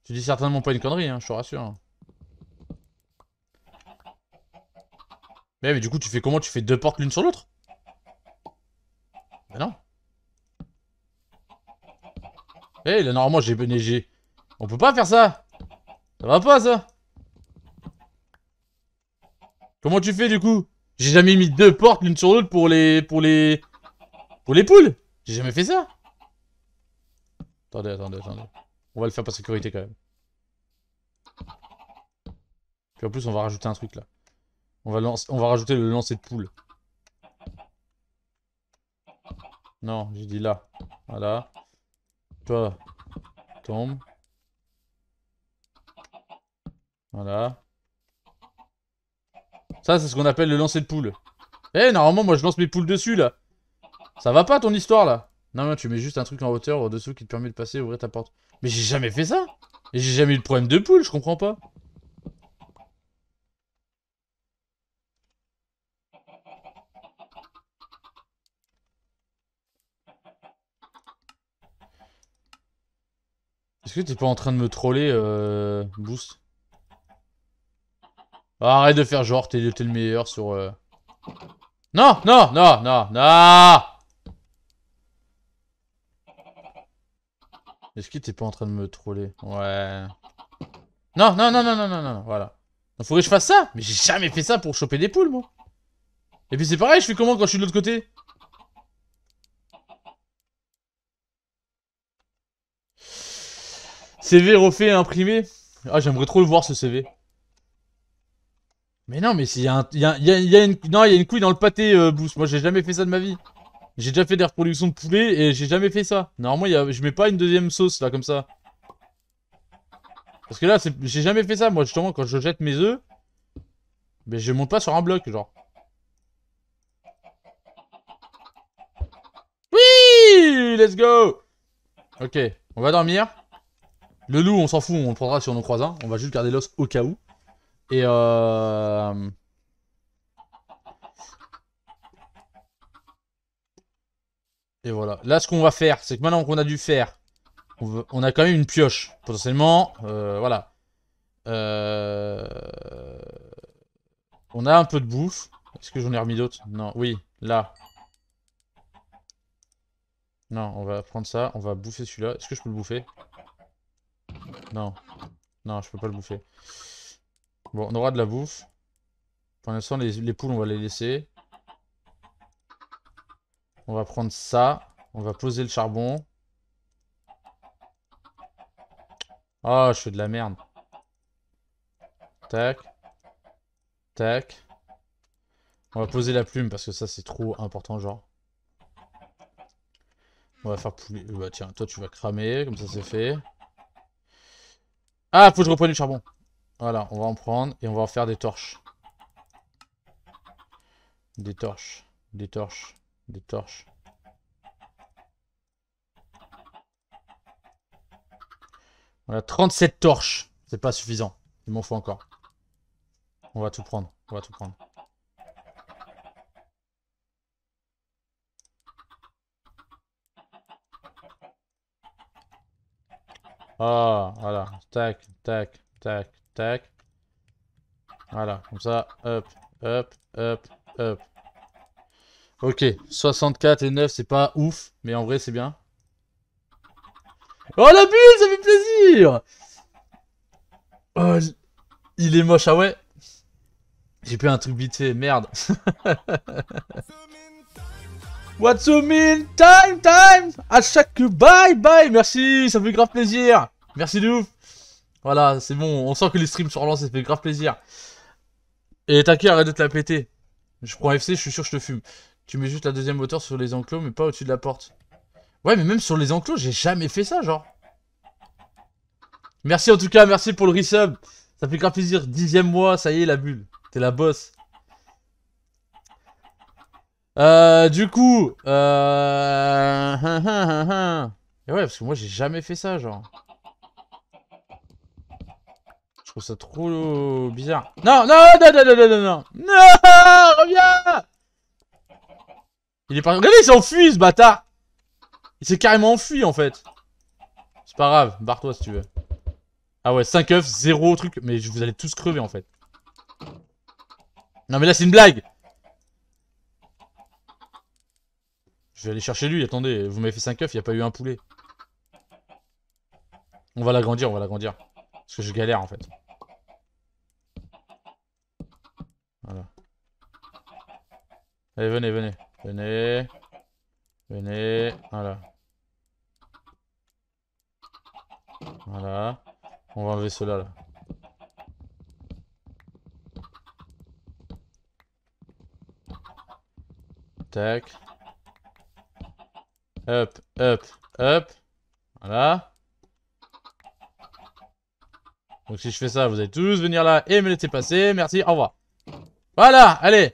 Tu dis certainement pas une connerie, hein, je te rassure. Eh, mais, du coup, tu fais comment Tu fais deux portes l'une sur l'autre Bah non. Eh, là, normalement, j'ai... On peut pas faire ça ça va pas, ça Comment tu fais, du coup J'ai jamais mis deux portes l'une sur l'autre pour les... Pour les... Pour les poules J'ai jamais fait ça Attendez, attendez, attendez. On va le faire par sécurité, quand même. Puis en plus, on va rajouter un truc, là. On va, on va rajouter le lancer de poule. Non, j'ai dit là. Voilà. Toi, tombe. Voilà. Ça, c'est ce qu'on appelle le lancer de poule. Eh, normalement, moi, je lance mes poules dessus, là. Ça va pas, ton histoire, là Non, non, tu mets juste un truc en hauteur au-dessous qui te permet de passer et ouvrir ta porte. Mais j'ai jamais fait ça Et j'ai jamais eu de problème de poule, je comprends pas. Est-ce que t'es pas en train de me troller, euh, Boost ah, arrête de faire genre, t'es le meilleur sur... Euh... Non, non, non, non, non Est-ce que t'es pas en train de me troller Ouais. Non, non, non, non, non, non, non, voilà. Il faudrait que je fasse ça Mais j'ai jamais fait ça pour choper des poules, moi. Et puis c'est pareil, je fais comment quand je suis de l'autre côté CV refait imprimé. Ah, j'aimerais trop le voir, ce CV. Mais non, mais s'il y, a y une... il y une couille dans le pâté, euh, boost. Moi, j'ai jamais fait ça de ma vie. J'ai déjà fait des reproductions de poulet et j'ai jamais fait ça. Normalement, je mets pas une deuxième sauce, là, comme ça. Parce que là, j'ai jamais fait ça, moi, justement, quand je jette mes œufs. Mais je monte pas sur un bloc, genre. Oui Let's go Ok, on va dormir. Le loup, on s'en fout, on le prendra sur nos croisins, On va juste garder l'os au cas où. Euh, et voilà. Là, ce qu'on va faire, c'est que maintenant qu'on a dû faire, on, a quand même une pioche. Potentiellement, euh, voilà. Euh, on a un peu de bouffe. Est-ce que j'en ai remis d'autres Non, oui, là. Non, on va prendre ça. On va bouffer celui-là. Est-ce que je peux le bouffer Non. Non, je peux pas le bouffer. Bon, on aura de la bouffe. Pour l'instant, les, poules, on va les laisser. On va prendre ça. On va poser le charbon. Oh, je fais de la merde. Tac. Tac. On va poser la plume parce que ça, c'est trop important, genre. On va faire pouler. Euh, bah tiens, toi, tu vas cramer. Comme ça, c'est fait. Ah, faut que je reprenne le charbon. Voilà, on va en prendre et on va en faire des torches. Des torches, des torches, des torches. On a 37 torches. C'est pas suffisant. Il m'en faut encore. On va tout prendre. On va tout prendre. Ah, voilà. Tac, tac, tac, Tac. Voilà, comme ça. Hop, hop, hop, hop. Ok, 64 et 9, c'est pas ouf, mais en vrai, c'est bien. Oh, la bulle, ça fait plaisir Oh, il est moche, ah ouais J'ai pris un truc fait merde. What's up, mean time, time À chaque bye, bye Merci, ça fait grand plaisir Merci de ouf voilà, c'est bon, on sent que les streams sont relancés, ça fait grave plaisir. Et t'inquiète, arrête de te la péter. Je prends FC, je suis sûr que je te fume. Tu mets juste la deuxième hauteur sur les enclos, mais pas au-dessus de la porte. Ouais, mais même sur les enclos, j'ai jamais fait ça, genre. Merci en tout cas, merci pour le resub. Ça fait grave plaisir. Dixième mois, ça y est, la bulle. T'es la boss. Euh, du coup... Euh... Et ouais, parce que moi, j'ai jamais fait ça, genre. Je trouve ça trop bizarre. Non, non, non, non, non, non, non, non, reviens Il est pas, Regardez, il s'est enfui, ce bâtard Il s'est carrément enfui, en fait. C'est pas grave, barre-toi si tu veux. Ah ouais, 5 œufs, 0 truc. Mais vous allez tous crever, en fait. Non, mais là, c'est une blague Je vais aller chercher lui, attendez, vous m'avez fait 5 œufs, il n'y a pas eu un poulet. On va l'agrandir, on va l'agrandir. Parce que je galère en fait. Voilà. Allez, venez, venez. Venez. Venez. Voilà. Voilà. On va enlever cela là. Tac. Hop, hop, hop. Voilà. Donc si je fais ça, vous allez tous venir là et me laisser passer. Merci, au revoir. Voilà, allez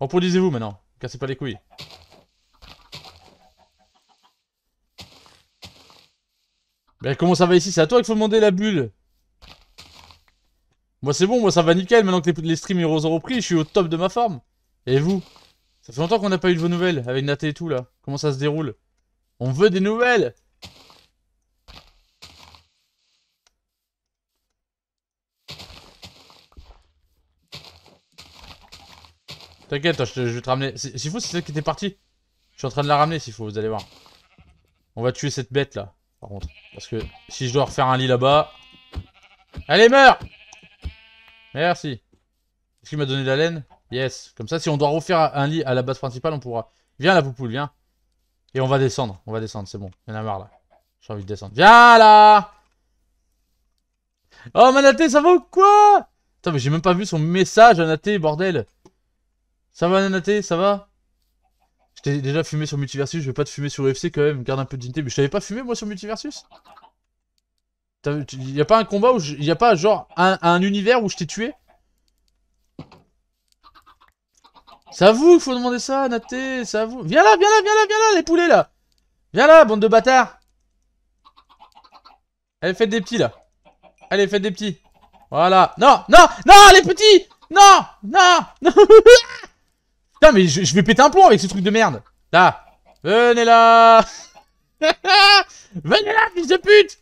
Reproduisez-vous maintenant. Cassez pas les couilles. Mais comment ça va ici C'est à toi qu'il faut demander la bulle. Moi c'est bon, moi ça va nickel. Maintenant que les, les streams ont repris, je suis au top de ma forme. Et vous Ça fait longtemps qu'on n'a pas eu de vos nouvelles avec Naté et tout là. Comment ça se déroule On veut des nouvelles T'inquiète, je, vais te ramener. faut c'est celle qui était partie. Je suis en train de la ramener, faut, vous allez voir. On va tuer cette bête là, par contre. Parce que si je dois refaire un lit là-bas. Allez, meurs Merci. Est-ce qu'il m'a donné de la laine Yes. Comme ça, si on doit refaire un lit à la base principale, on pourra. Viens la poupoule, viens. Et on va descendre, on va descendre, c'est bon. en a marre là. J'ai envie de descendre. Viens là Oh, Manaté, ça vaut quoi Attends mais j'ai même pas vu son message, Manaté, bordel. Ça va, Nanaté Ça va Je t'ai déjà fumé sur Multiversus, je vais pas te fumer sur UFC quand même, garde un peu de dignité. Mais je t'avais pas fumé, moi, sur Multiversus Il a pas un combat où... Il a pas, genre, un, univers où je t'ai tué C'est à vous qu'il faut demander ça, Naté, c'est à vous. Viens là, viens là, viens là, viens là, les poulets, là Viens là, bande de bâtards Allez, faites des petits, là Allez, faites des petits Voilà Non Non Non, les petits Non Non Non Putain, mais je, vais péter un plomb avec ce truc de merde. Là. Venez là. Venez là, fils de pute.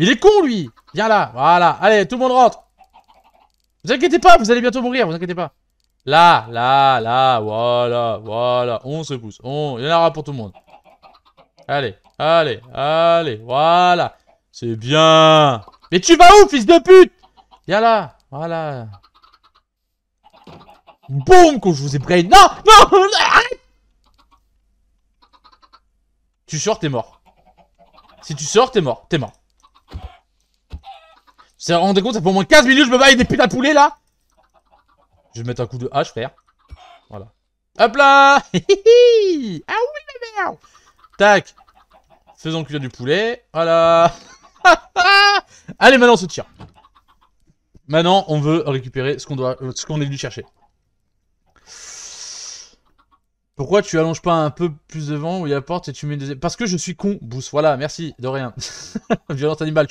Il est con, lui. Viens là. Voilà. Allez, tout le monde rentre. Vous inquiétez pas, vous allez bientôt mourir. Vous inquiétez pas. Là, là, là. Voilà, voilà. On se pousse. On... Il y en aura pour tout le monde. Allez, allez, allez. Voilà. C'est bien. Mais tu vas où, fils de pute Viens là. Voilà. Boum Quand je vous ai brain. Non Non Arrête Tu sors, t'es mort. Si tu sors, t'es mort. T'es mort. Vous vous rendez compte, ça fait au moins 15 minutes, je me bats avec des putains de poulet là Je vais mettre un coup de hache, frère. Voilà. Hop là Ah oui, la merde Tac Faisons cuire du poulet. Voilà Allez, maintenant on se tire. Maintenant, on veut récupérer ce qu'on doit, ce qu'on est venu chercher. Pourquoi tu allonges pas un peu plus devant où il y a la porte et tu mets des... Parce que je suis con, Boost. Voilà, merci, de rien. Violence animale.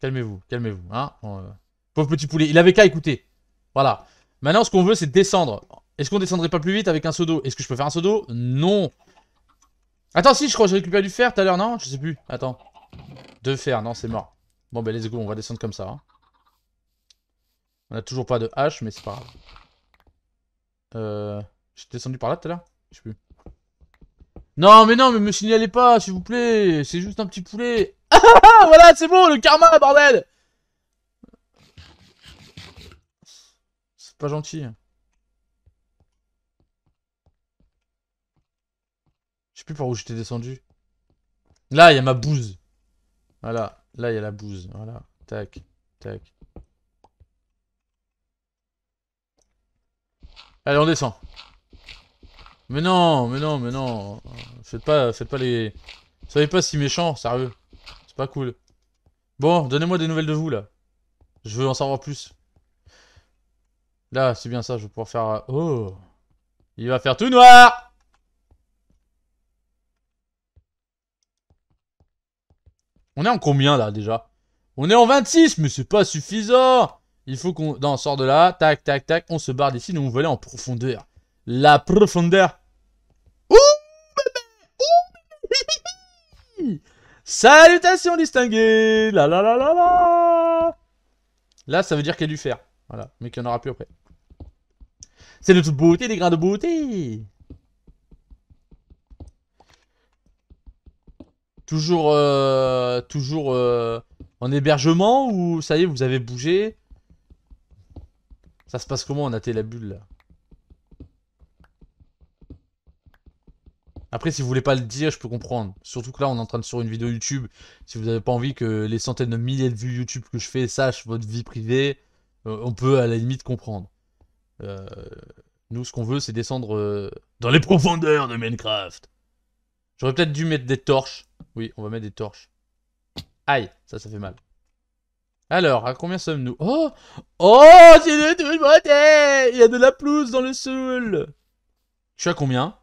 Calmez-vous, calmez-vous. Hein. Euh, pauvre petit poulet. Il avait qu'à écouter. Voilà. Maintenant, ce qu'on veut, c'est descendre. Est-ce qu'on descendrait pas plus vite avec un seau Est-ce que je peux faire un pseudo Non. Attends, si, je crois que j'ai récupéré du fer tout à l'heure, non Je sais plus. Attends. Deux fer, non, c'est mort. Bon, ben, let's go, on va descendre comme ça. Hein. On a toujours pas de hache, mais c'est pas grave. Euh... J'étais descendu par là tout à l'heure Je sais plus. Non, mais non, mais me signalez pas, s'il vous plaît. C'est juste un petit poulet. Ah, ah, ah, voilà, c'est bon, le karma, bordel C'est pas gentil. Je sais plus par où j'étais descendu. Là, il y a ma bouse. Voilà, là, il y a la bouse. Voilà, tac, tac. Allez, on descend. Mais non, mais non, mais non. Faites pas, faites pas les... Soyez pas si méchants, sérieux. C'est pas cool. Bon, donnez-moi des nouvelles de vous, là. Je veux en savoir plus. Là, c'est bien ça, je vais pouvoir faire... Euh, oh Il va faire tout noir On est en combien, là, déjà On est en 26, mais c'est pas suffisant Il faut qu'on... Non, on sort de là. Tac, tac, tac. On se barre d'ici, nous, on veut aller en profondeur la profondeur. Ouh, Salutations distinguées La la la la Là, ça veut dire qu'il y a du fer. Voilà, mais qu'il n'y en aura plus après. C'est de toute beauté, des grains de beauté Toujours, euh, toujours euh, en hébergement ou ça y est, vous avez bougé Ça se passe comment On a la bulle là Après, si vous voulez pas le dire, je peux comprendre. Surtout que là, on est en train de sur une vidéo YouTube. Si vous avez pas envie que les centaines de milliers de vues YouTube que je fais sachent votre vie privée, euh, on peut à la limite comprendre. Euh, nous, ce qu'on veut, c'est descendre euh, dans les profondeurs de Minecraft. J'aurais peut-être dû mettre des torches. Oui, on va mettre des torches. Aïe, ça, ça fait mal. Alors, à combien sommes-nous Oh Oh, le Il y a de la pelouse dans le sol Tu as combien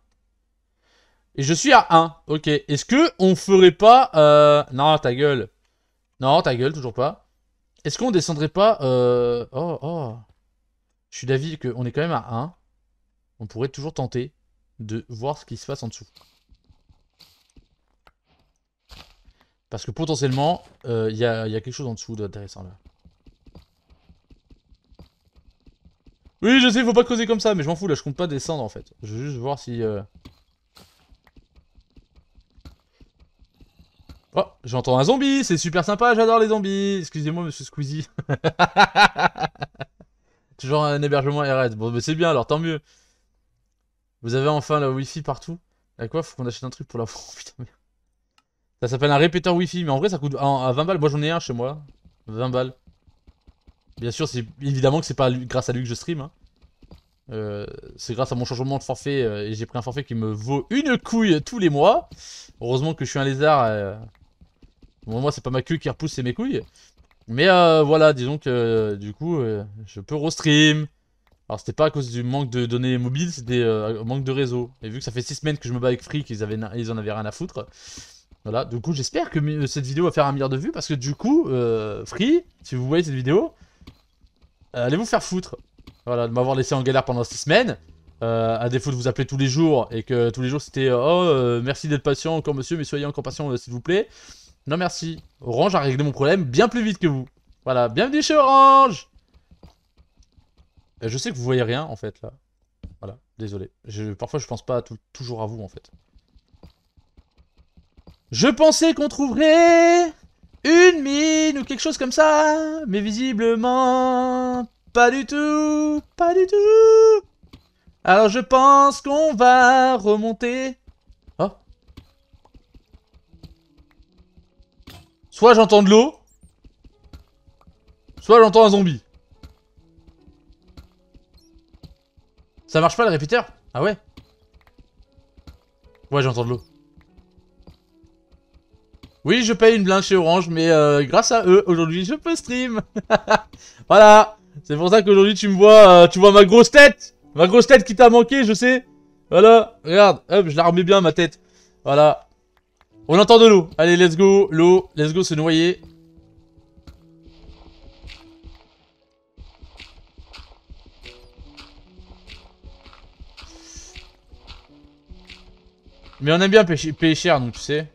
et je suis à 1. Ok. Est-ce que on ferait pas... Euh, non, ta gueule. Non, ta gueule, toujours pas. Est-ce qu'on descendrait pas... Euh... Oh, oh. Je suis d'avis qu'on est quand même à 1. On pourrait toujours tenter de voir ce qui se passe en dessous. Parce que potentiellement, il euh, y, a quelque chose en dessous d'intéressant là. Oui, je sais, faut pas causer comme ça, mais je m'en fous, là, je compte pas descendre en fait. Je veux juste voir si... Euh... Oh, j'entends un zombie, c'est super sympa, j'adore les zombies. Excusez-moi, monsieur Squeezie. Toujours un hébergement RS. Bon, mais c'est bien, alors tant mieux. Vous avez enfin la Wi-Fi partout. À quoi faut qu'on achète un truc pour la putain Ça s'appelle un répéteur Wi-Fi, mais en vrai ça coûte à 20 balles. Moi j'en ai un chez moi. 20 balles. Bien sûr, c'est évidemment que c'est pas grâce à lui que je stream. Hein. Euh, c'est grâce à mon changement de forfait euh, et j'ai pris un forfait qui me vaut une couille tous les mois. Heureusement que je suis un lézard. Euh, Bon, moi, c'est pas ma queue qui repousse, c'est mes couilles. Mais euh, voilà, disons que euh, du coup, euh, je peux restream. Alors, c'était pas à cause du manque de données mobiles, c'était euh, manque de réseau. Et vu que ça fait 6 semaines que je me bats avec Free, qu'ils avaient, ils en avaient rien à foutre. Voilà, du coup, j'espère que cette vidéo va faire un milliard de vues parce que du coup, Free, si vous voyez cette vidéo, allez vous faire foutre. Voilà, de m'avoir laissé en galère pendant 6 semaines. Euh, à défaut de vous appeler tous les jours et que tous les jours c'était Oh, merci d'être patient encore monsieur, mais soyez encore patient s'il vous plaît. Non merci. Orange a réglé mon problème bien plus vite que vous. Voilà, bienvenue chez Orange euh, Je sais que vous voyez rien en fait là. Voilà, désolé. parfois je pense pas toujours à vous en fait. Je pensais qu'on trouverait une mine ou quelque chose comme ça, mais visiblement pas du tout, pas du tout. Alors je pense qu'on va remonter Soit j'entends de l'eau, soit j'entends un zombie. Ça marche pas le répéteur Ah ouais Ouais, j'entends de l'eau. Oui, je paye une blinde chez Orange, mais euh, grâce à eux, aujourd'hui, je peux stream. voilà, c'est pour ça qu'aujourd'hui, tu me vois, euh, tu vois ma grosse tête. Ma grosse tête qui t'a manqué, je sais. Voilà, regarde, hop, je la remets bien, ma tête. Voilà, on entend de l'eau. Allez, let's go. L'eau, let's go se noyer. Mais on aime bien pêcher, cher, donc tu sais.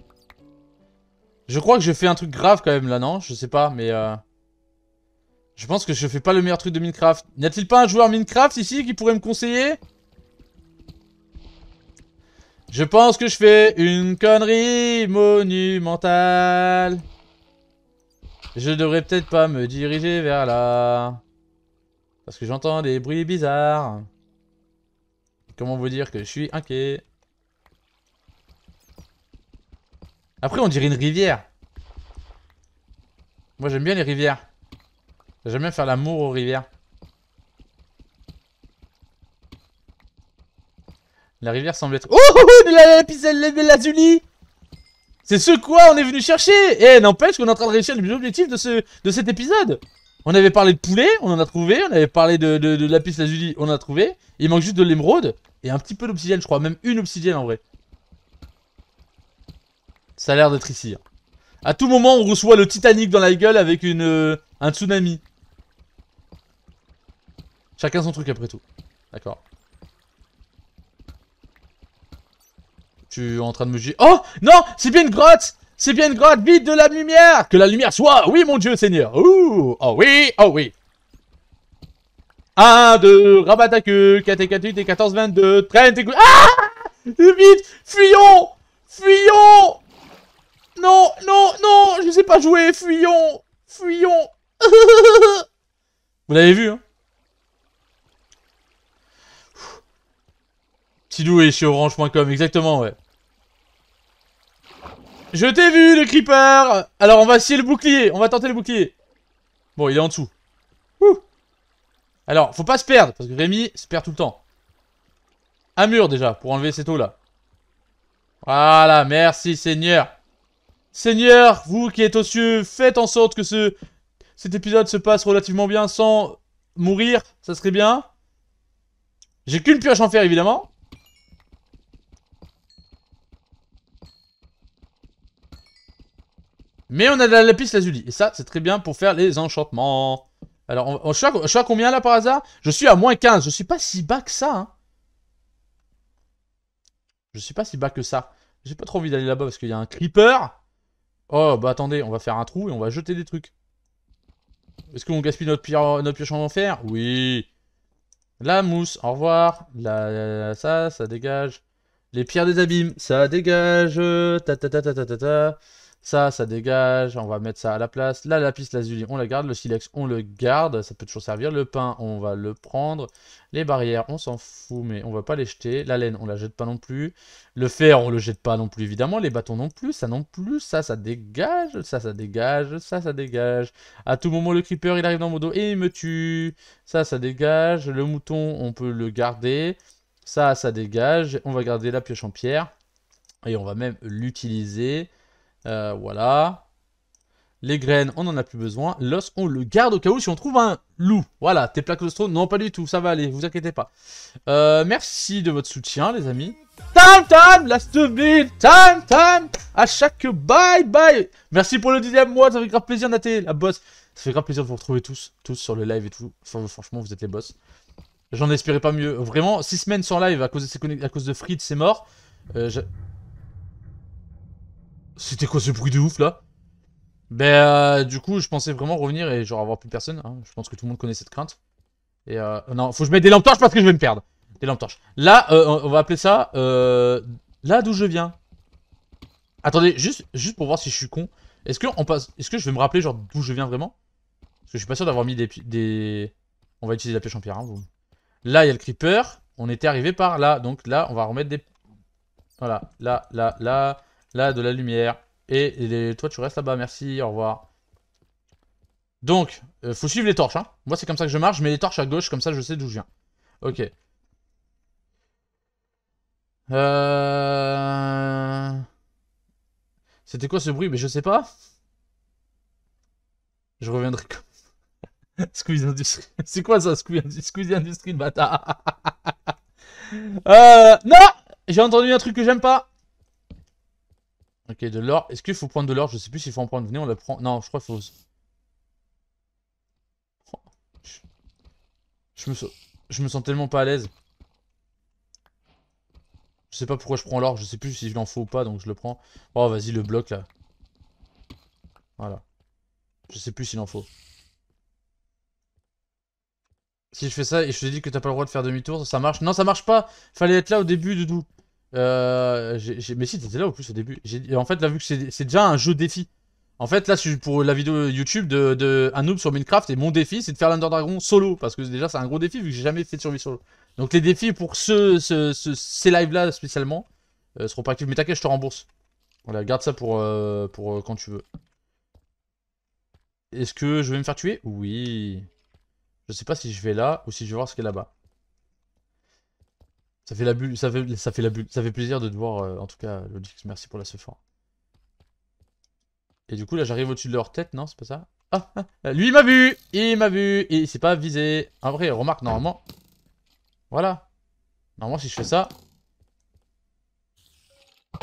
Je crois que je fais un truc grave quand même là, non Je sais pas, mais... Euh... Je pense que je fais pas le meilleur truc de Minecraft. N'y a-t-il pas un joueur Minecraft ici qui pourrait me conseiller je pense que je fais une connerie monumentale. Je devrais peut-être pas me diriger vers là. Parce que j'entends des bruits bizarres. Comment vous dire que je suis inquiet Après, on dirait une rivière. Moi, j'aime bien les rivières. J'aime bien faire l'amour aux rivières. La rivière semble être... Oh, de oh, oh, la, de la, C'est ce quoi on est venu chercher Eh, n'empêche qu'on est en train de réussir le de, ce, de cet épisode On avait parlé de poulet, on en a trouvé, on avait parlé de, la de la lazuli, on en a trouvé. Il manque juste de l'émeraude et un petit peu d'obsidienne, je crois, même une obsidienne en vrai. Ça a l'air d'être ici. Hein. À tout moment, on reçoit le Titanic dans la gueule avec une, euh, un tsunami. Chacun son truc après tout. D'accord. Je suis en train de me juger. Oh Non C'est bien une grotte C'est bien une grotte Vite de la lumière Que la lumière soit Oui, mon Dieu, Seigneur Ouh Oh oui Oh oui 1, 2, rabat ta queue, 4 et 4, 8 et 14, 22, 30 et couilles. Ah Vite Fuyons Fuyons Non, non, non Je sais pas jouer Fuyons Fuyons Vous l'avez vu, hein Tidou et chez orange.com, exactement, ouais. Je t'ai vu, le creeper Alors, on va essayer le bouclier. On va tenter le bouclier. Bon, il est en dessous. Ouh. Alors, faut pas se perdre, parce que Rémi se perd tout le temps. Un mur, déjà, pour enlever cette eau-là. Voilà, merci, Seigneur. Seigneur, vous qui êtes aux cieux, faites en sorte que ce, cet épisode se passe relativement bien sans mourir. Ça serait bien. J'ai qu'une pioche en fer, évidemment. Mais on a de la lapis lazuli. Et ça, c'est très bien pour faire les enchantements. Alors, on, je, suis à, combien là par hasard Je suis à moins 15. Je suis pas si bas que ça. Hein. Je suis pas si bas que ça. J'ai pas trop envie d'aller là-bas parce qu'il y a un creeper. Oh, bah attendez, on va faire un trou et on va jeter des trucs. Est-ce qu'on gaspille notre, notre pioche en enfer Oui. La mousse, au revoir. La, ça, ça dégage. Les pierres des abîmes, ça dégage. ta ta ta ta ta ta. Ça, ça dégage, on va mettre ça à la place. Là, la piste lazuli, on la garde. Le silex, on le garde, ça peut toujours servir. Le pain, on va le prendre. Les barrières, on s'en fout, mais on va pas les jeter. La laine, on la jette pas non plus. Le fer, on le jette pas non plus, évidemment. Les bâtons non plus, ça non plus. Ça, ça dégage, ça, ça dégage, ça, ça dégage. À tout moment, le creeper, il arrive dans mon dos et il me tue. Ça, ça dégage. Le mouton, on peut le garder. Ça, ça dégage. On va garder la pioche en pierre. Et on va même l'utiliser. Euh, voilà. Les graines, on n'en a plus besoin. L'os, on le garde au cas où si on trouve un loup. Voilà, tes plaques de non pas du tout, ça va aller, vous inquiétez pas. Euh, merci de votre soutien, les amis. Time, time, last time, time. À chaque bye, bye. Merci pour le dixième mois, ça fait grave plaisir, Nathé, la boss. Ça fait grave plaisir de vous retrouver tous, tous sur le live et tout. franchement, vous êtes les boss. J'en espérais pas mieux. Vraiment, 6 semaines sans live à cause de, à cause de Fritz, c'est mort. Euh, c'était quoi ce bruit de ouf là Ben euh, du coup je pensais vraiment revenir et genre avoir plus personne. Hein. Je pense que tout le monde connaît cette crainte. Et euh, euh, non, faut que je mette des lampes torches parce que je vais me perdre. Des lampes torches. Là, on va appeler ça là d'où je viens. Attendez, juste, juste pour voir si je suis con. Est-ce que on passe Est-ce que je vais me rappeler genre d'où je viens vraiment Parce que je suis pas sûr d'avoir mis des, On va utiliser la pêche en pierre. Hein, Là il y a le creeper. On était arrivé par là, donc là on va remettre des. Voilà, là, là, là. Là, de la lumière. Et les... toi, tu restes là-bas. Merci, au revoir. Donc, euh, faut suivre les torches. Hein. Moi, c'est comme ça que je marche. Je mets les torches à gauche, comme ça, je sais d'où je viens. Ok. Euh, c'était quoi ce bruit Mais je sais pas. Je reviendrai squeeze C'est quoi ça, Squeeze, squeeze Industry, bâtard euh, Non J'ai entendu un truc que j'aime pas. Ok, de l'or. Est-ce qu'il faut prendre de l'or Je sais plus s'il faut en prendre. Venez, on le prend. Non, je crois qu'il faut... Je... me sens... Je me sens tellement pas à l'aise. Je sais pas pourquoi je prends l'or. Je sais plus s'il en faut ou pas, donc je le prends. Oh, vas-y, le bloc, là. Voilà. Je sais plus s'il en faut. Si je fais ça et je te dis que t'as pas le droit de faire demi-tour, ça marche. Non, ça marche pas. Fallait être là au début, de Doudou. Euh, mais si, t'étais là au plus au début. en fait, là, vu que c'est déjà un jeu défi. En fait, là, pour la vidéo YouTube de, un noob sur Minecraft et mon défi, c'est de faire l'Under Dragon solo. Parce que déjà, c'est un gros défi vu que j'ai jamais fait de survie solo. Donc, les défis pour ce, ces lives-là spécialement euh, seront pas actifs. Mais t'inquiète, je te rembourse. Voilà, garde ça pour, euh, pour quand tu veux. Est-ce que je vais me faire tuer Oui. Je sais pas si je vais là ou si je vais voir ce qu'il y a là-bas. Ça fait la ça ça fait la ça fait plaisir de te voir, euh, en tout cas, Logix, merci pour la fort. Et du coup, là, j'arrive au-dessus de leur tête, non C'est pas ça ah, ah, ah Lui, il m'a vu Il m'a vu Et il s'est pas visé. En vrai, remarque, normalement... Voilà. Normalement, si je fais ça...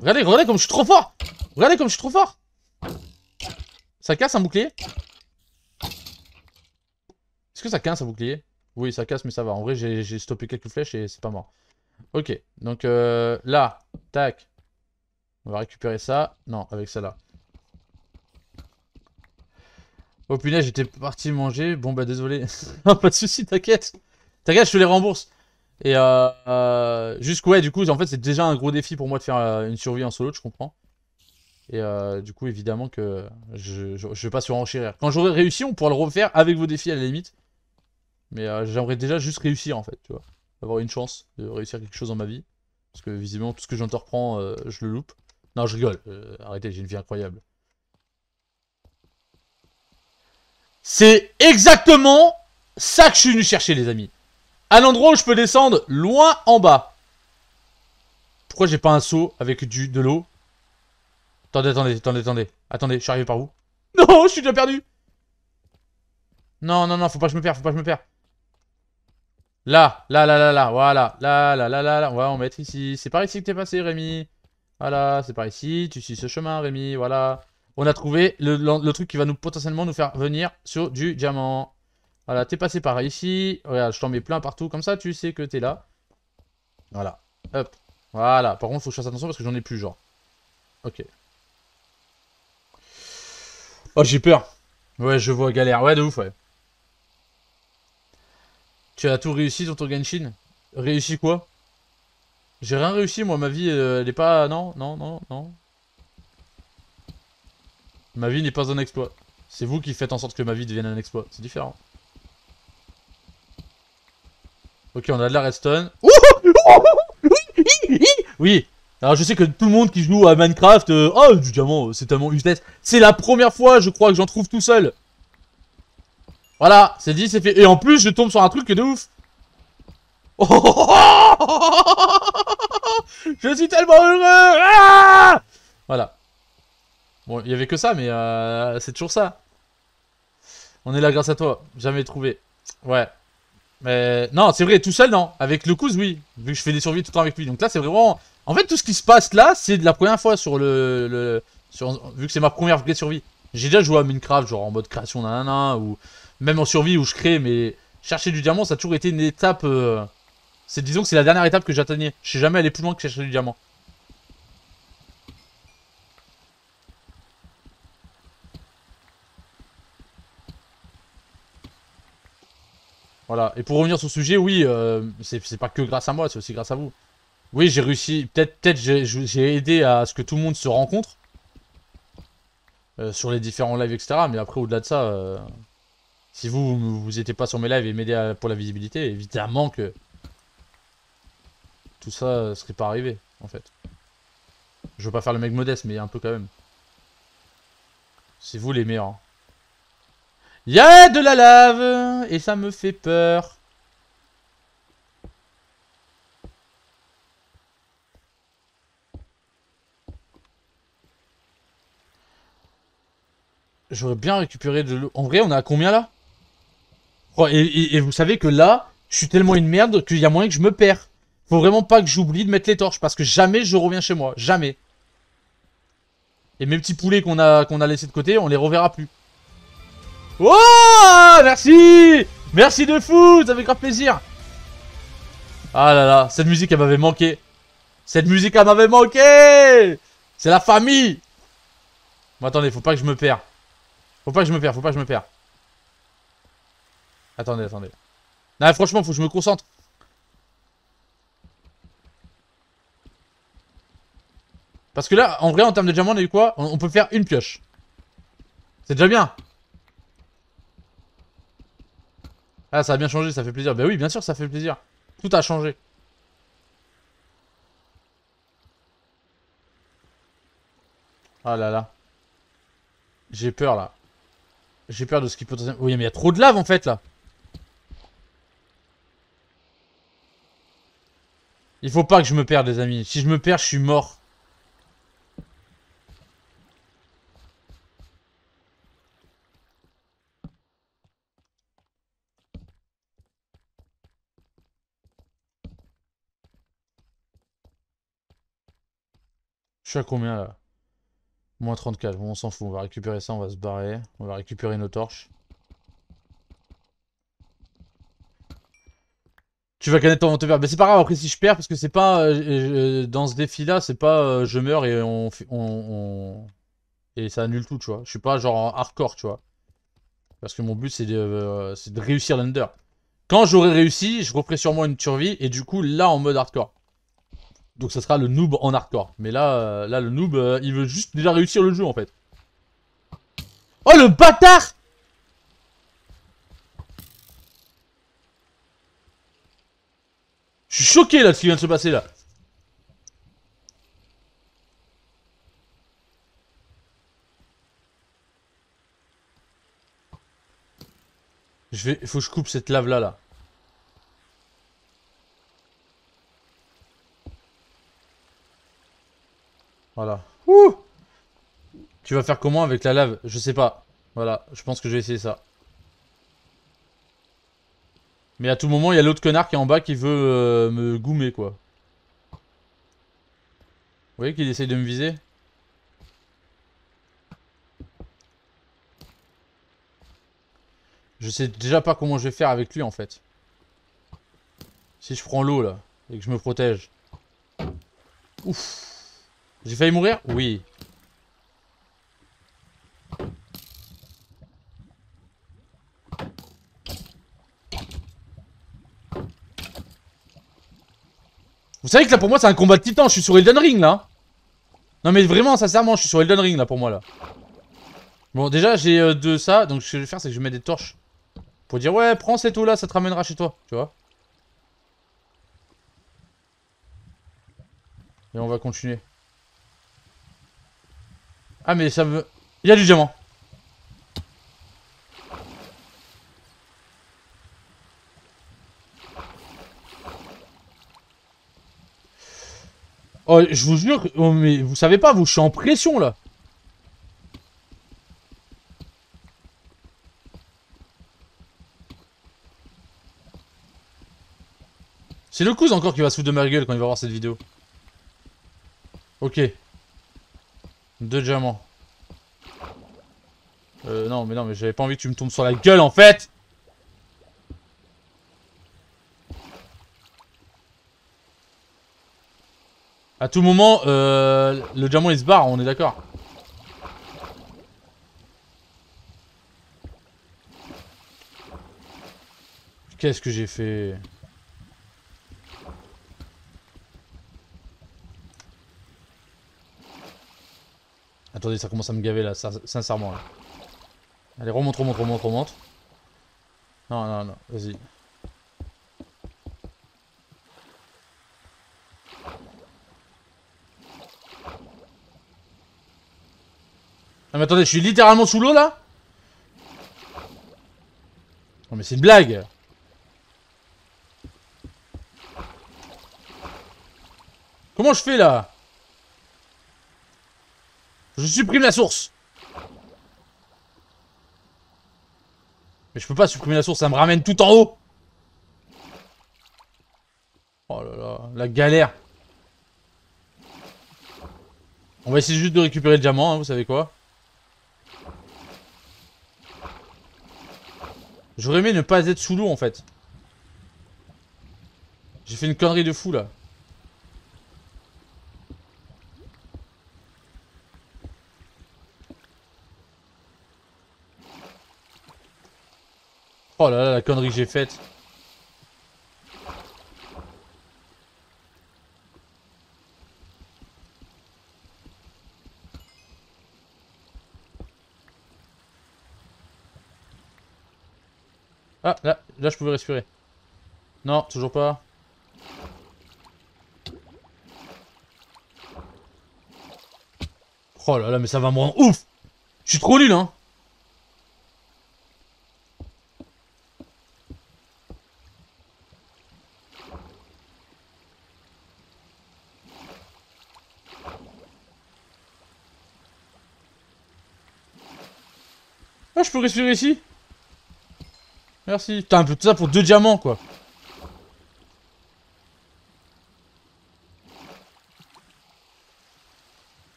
Regardez, regardez comme je suis trop fort Regardez comme je suis trop fort Ça casse un bouclier Est-ce que ça casse un bouclier Oui, ça casse, mais ça va. En vrai, j'ai stoppé quelques flèches et c'est pas mort. Ok, donc euh, là, tac. On va récupérer ça. Non, avec ça là. Oh punaise, j'étais parti manger. Bon bah désolé. pas de soucis, t'inquiète. T'inquiète, je te les rembourse. Et euh, euh, jusqu'où ouais, du coup, en fait, c'est déjà un gros défi pour moi de faire euh, une survie en solo, je comprends. Et du coup, évidemment que je, je, vais pas surenchérir. Quand j'aurai réussi, on pourra le refaire avec vos défis à la limite. Mais j'aimerais déjà juste réussir en fait, tu vois. Avoir une chance de réussir quelque chose dans ma vie. Parce que visiblement, tout ce que j'entreprends, euh, je le loupe. Non, je rigole. Euh, arrêtez, j'ai une vie incroyable. C'est exactement ça que je suis venu chercher, les amis. À l'endroit où je peux descendre, loin en bas. Pourquoi j'ai pas un seau avec du, de l'eau Attendez, attendez, attendez, attendez. Attendez, je suis arrivé par où Non, je suis déjà perdu. Non, non, non, faut pas que je me perde, faut pas que je me perde. Là, là, là, là, là, voilà. Là, là, là, là, là. On va en mettre ici. C'est par ici que t'es passé, Rémi. Voilà, c'est par ici. Tu suis ce chemin, Rémi. Voilà. On a trouvé le, le, truc qui va nous potentiellement nous faire venir sur du diamant. Voilà, t'es passé par ici. Regarde, je t'en mets plein partout. Comme ça, tu sais que t'es là. Voilà. Hop. Voilà. Par contre, faut que je fasse attention parce que j'en ai plus, genre. Ok. Oh, j'ai peur. Ouais, je vois galère. Ouais, de ouf, ouais. Tu as tout réussi sur ton Genshin Réussi quoi J'ai rien réussi moi, ma vie euh, elle est pas... Non, non, non, non. Ma vie n'est pas un exploit. C'est vous qui faites en sorte que ma vie devienne un exploit, c'est différent. Ok, on a de la redstone. Oui, alors je sais que tout le monde qui joue à Minecraft, Ah oh du diamant, euh, c'est tellement useless. C'est la première fois, je crois, que j'en trouve tout seul. Voilà, c'est dit, c'est fait. Et en plus, je tombe sur un truc de ouf. Oh, oh, oh, je suis tellement heureux ah Voilà. Bon, il y avait que ça, mais euh, c'est toujours ça. On est là grâce à toi. Jamais trouvé. Ouais. Mais non, c'est vrai, tout seul, non. Avec le cous oui. Vu que je fais des survies tout le temps avec lui. Donc là, c'est vraiment... En fait, tout ce qui se passe là, c'est de la première fois sur le... Sur... Vu que c'est ma première vraie survie. J'ai déjà joué à Minecraft, genre en mode création, nanana, ou même en survie où je crée, mais chercher du diamant, ça a toujours été une étape... Euh, c'est Disons que c'est la dernière étape que j'atteignais. Je suis jamais aller plus loin que chercher du diamant. Voilà, et pour revenir sur le sujet, oui, euh, c'est pas que grâce à moi, c'est aussi grâce à vous. Oui, j'ai réussi, peut-être peut, j'ai aidé à ce que tout le monde se rencontre. Euh, sur les différents lives, etc. Mais après, au-delà de ça... Si vous, vous n'étiez pas sur mes lives et m'aider euh, pour la visibilité, évidemment que tout ça euh, serait pas arrivé, en fait. Je veux pas faire le mec modeste, mais un peu quand même. C'est vous les meilleurs. Hein. Y'a a de la lave Et ça me fait peur. J'aurais bien récupéré de l'eau. En vrai, on a combien là et, vous savez que là, je suis tellement une merde qu'il y a moyen que je me perds. Faut vraiment pas que j'oublie de mettre les torches parce que jamais je reviens chez moi. Jamais. Et mes petits poulets qu'on a, a laissés de côté, on les reverra plus. Oh Merci Merci de fou Ça fait grave plaisir Ah là là, cette musique, elle m'avait manqué. Cette musique, elle m'avait manqué C'est la famille Bon, attendez, faut pas que je me perds. Faut pas que je me perds, faut pas que je me perds. Attendez, attendez. Non, franchement, faut que je me concentre. Parce que là, en vrai, en termes de diamants, on a eu quoi on, peut faire une pioche. C'est déjà bien. Ah, ça a bien changé, ça fait plaisir. Bah oui, bien sûr, ça fait plaisir. Tout a changé. Oh là là. J'ai peur, là. J'ai peur de ce qui peut... Oui, mais il y a trop de lave, en fait, là. Il faut pas que je me perde, les amis. Si je me perds, je suis mort. Je suis à combien là Moins 34. Bon, on s'en fout. On va récupérer ça, on va se barrer. On va récupérer nos torches. Tu vas connaître ton perdre Mais c'est pas grave, après si je perds, parce que c'est pas. Euh, euh, dans ce défi-là, c'est pas euh, je meurs et on, on, Et ça annule tout, tu vois. Je suis pas genre hardcore, tu vois. Parce que mon but, c'est de, réussir l'under. Quand j'aurai réussi, je referai sûrement une survie, et du coup, là, en mode hardcore. Donc ça sera le noob en hardcore. Mais là, là le noob, il veut juste déjà réussir le jeu, en fait. Oh, le bâtard Je suis choqué là de ce qui vient de se passer là. Je vais, faut que je coupe cette lave là là. Voilà. Ouh tu vas faire comment avec la lave Je sais pas. Voilà, je pense que je vais essayer ça. Mais à tout moment, il y a l'autre connard qui est en bas qui veut euh, me goumer, quoi. Vous voyez qu'il essaye de me viser Je sais déjà pas comment je vais faire avec lui, en fait. Si je prends l'eau, là, et que je me protège. Ouf J'ai failli mourir Oui. Vous savez que là pour moi c'est un combat de titan, je suis sur Elden Ring là Non mais vraiment sincèrement je suis sur Elden Ring là pour moi là Bon déjà j'ai euh, de ça, donc ce que je vais faire c'est que je mets des torches Pour dire ouais prends cette eau là ça te ramènera chez toi, tu vois Et on va continuer Ah mais ça me... Il y a du diamant Oh, je vous jure, oh, mais vous savez pas, vous, je suis en pression là. C'est le cousin encore qui va se foutre de ma gueule quand il va voir cette vidéo. Ok. Deux diamants. Euh, non, mais non, mais j'avais pas envie que tu me tombes sur la gueule en fait! À tout moment, euh, le diamant il se barre, on est d'accord. Qu'est-ce que j'ai fait Attendez, ça commence à me gaver là, sincèrement. Allez, remonte, remonte, remonte, remonte. Non, non, non, vas-y. Ah mais attendez, je suis littéralement sous l'eau là Non mais c'est une blague Comment je fais là Je supprime la source Mais je peux pas supprimer la source, ça me ramène tout en haut Oh là là, la galère On va essayer juste de récupérer le diamant, hein, vous savez quoi J'aurais aimé ne pas être sous l'eau en fait. J'ai fait une connerie de fou là. Oh là là, la connerie que j'ai faite. Ah, là, là je pouvais respirer. Non, toujours pas. Oh là là, mais ça va me rendre ouf Je suis trop nul, hein Ah, je peux respirer ici Merci. peu tout ça pour deux diamants, quoi.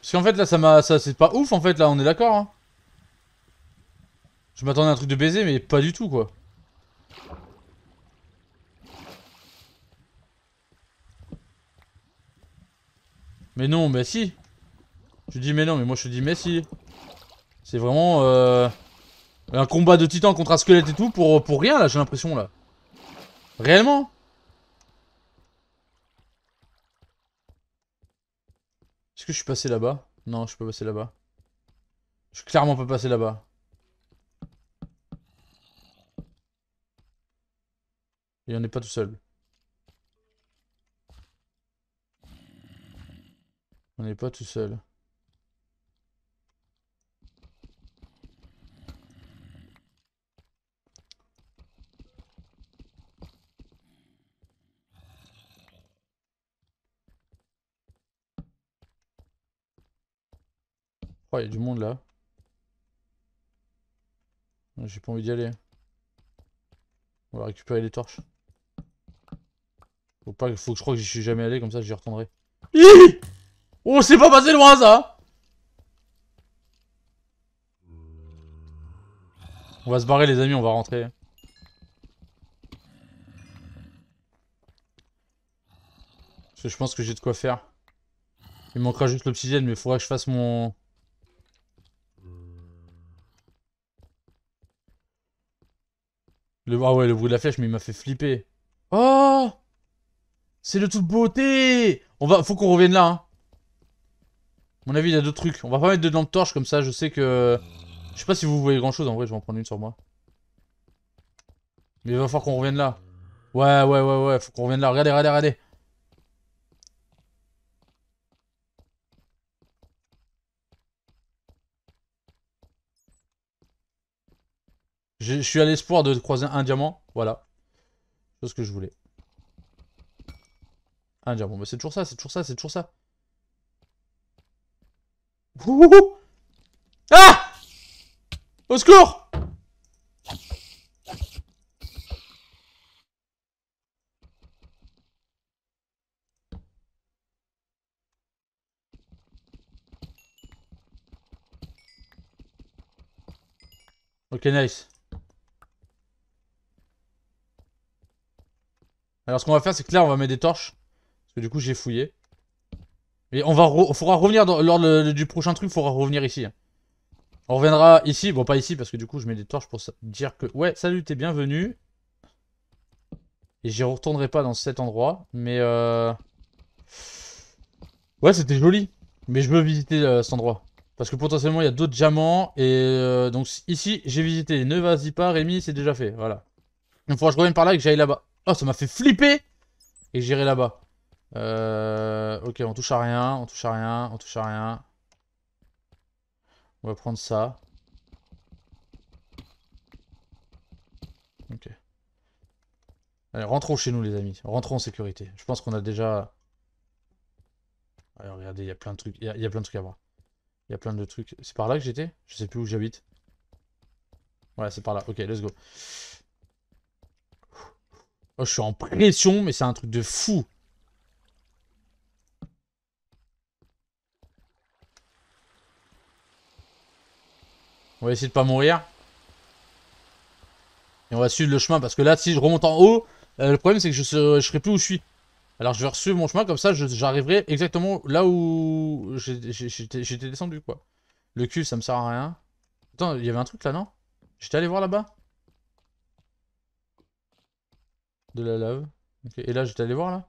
Parce qu'en fait, là, ça m'a... Ça, c'est pas ouf, en fait, là, on est d'accord, hein. Je m'attendais à un truc de baiser, mais pas du tout, quoi. Mais non, mais si. Je dis mais non, mais moi je dis mais si. C'est vraiment euh, un combat de titan contre un squelette et tout pour, pour rien là, j'ai l'impression là. Réellement Est-ce que je suis passé là-bas Non, je suis pas passé là-bas. Je suis clairement pas passé là-bas. Et on n'est pas tout seul. On n'est pas tout seul. Oh, il y a du monde là. J'ai pas envie d'y aller. On va récupérer les torches. Faut pas, faut que je crois que j'y suis jamais allé, comme ça j'y retournerai. oh, c'est pas passé loin ça On va se barrer les amis, on va rentrer. Parce que je pense que j'ai de quoi faire. Il manquera juste l'obsidienne, mais il faudra que je fasse mon... Ah ouais, le bruit de la flèche, mais il m'a fait flipper. Oh C'est de toute beauté On va... Faut qu'on revienne là, hein. mon avis, il y a d'autres trucs. On va pas mettre de lampe torche comme ça, je sais que... Je sais pas si vous voyez grand chose, en vrai, je vais en prendre une sur moi. Mais il va falloir qu'on revienne là. Ouais, ouais, ouais, ouais, faut qu'on revienne là. Regardez, regardez, regardez. Je, suis à l'espoir de croiser un diamant. Voilà. C'est ce que je voulais. Un diamant. Mais c'est toujours ça, c'est toujours ça, c'est toujours ça. Ouh ah Au secours Ok, nice. Alors ce qu'on va faire c'est que là on va mettre des torches. Parce que du coup j'ai fouillé. Et on va faudra revenir dans, lors du prochain truc, faudra revenir ici. Hein. On reviendra ici, bon pas ici parce que du coup je mets des torches pour dire que... Ouais, salut, t'es bienvenue Et j'y retournerai pas dans cet endroit, mais... Euh... Ouais, c'était joli. Mais je veux visiter euh, cet endroit. Parce que potentiellement il y a d'autres diamants. Et euh, donc ici j'ai visité. Ne vas-y pas, Rémi, c'est déjà fait. Voilà. Il faudra que je revienne par là et que j'aille là-bas. Oh, ça m'a fait flipper Et j'irai là-bas. Euh, ok, on touche à rien, on touche à rien, on touche à rien. On va prendre ça. Ok. Allez, rentrons chez nous, les amis. Rentrons en sécurité. Je pense qu'on a déjà... Allez, regardez, il y a plein de trucs. Il y, a plein de trucs à voir. Il y a plein de trucs. C'est par là que j'étais Je sais plus où j'habite. Ouais, c'est par là. Ok, let's go. Oh, je suis en pression, mais c'est un truc de fou. On va essayer de pas mourir. Et on va suivre le chemin, parce que là, si je remonte en haut, euh, le problème, c'est que je, serai plus où je suis. Alors, je vais suivre mon chemin, comme ça, j'arriverai exactement là où j'étais descendu, quoi. Le cul, ça me sert à rien. Attends, il y avait un truc là, non J'étais allé voir là-bas De la lave. Et là, j'étais allé voir là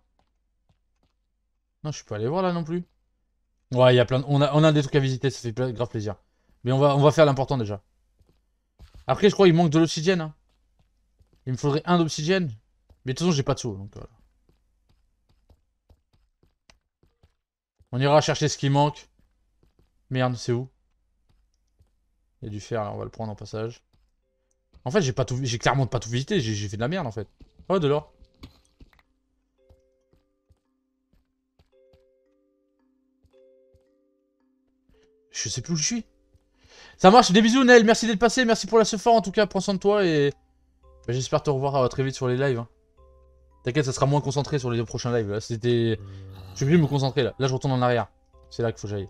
Non, je suis pas allé voir là non plus. Ouais, il y a plein de... on, a, on a des trucs à visiter, ça fait grave plaisir. Mais on va, on va faire l'important déjà. Après, je crois qu'il manque de l'oxygène. Hein. Il me faudrait un d'oxygène. Mais de toute façon, j'ai pas de saut. donc On ira chercher ce qui manque. Merde, c'est où Il y a du fer, là, on va le prendre en passage. En fait, j'ai pas tout, j'ai clairement pas tout visité, j'ai fait de la merde en fait. Oh, de l'or. Je sais plus où je suis. Ça marche, des bisous Nel, merci d'être passé, merci pour la sefort en tout cas, prends soin de toi et... Bah, j'espère te revoir euh, très vite sur les lives. Hein. T'inquiète, ça sera moins concentré sur les prochains lives. C'était... Je vais plus me concentrer là. Là, je retourne en arrière. C'est là qu'il faut que j'aille.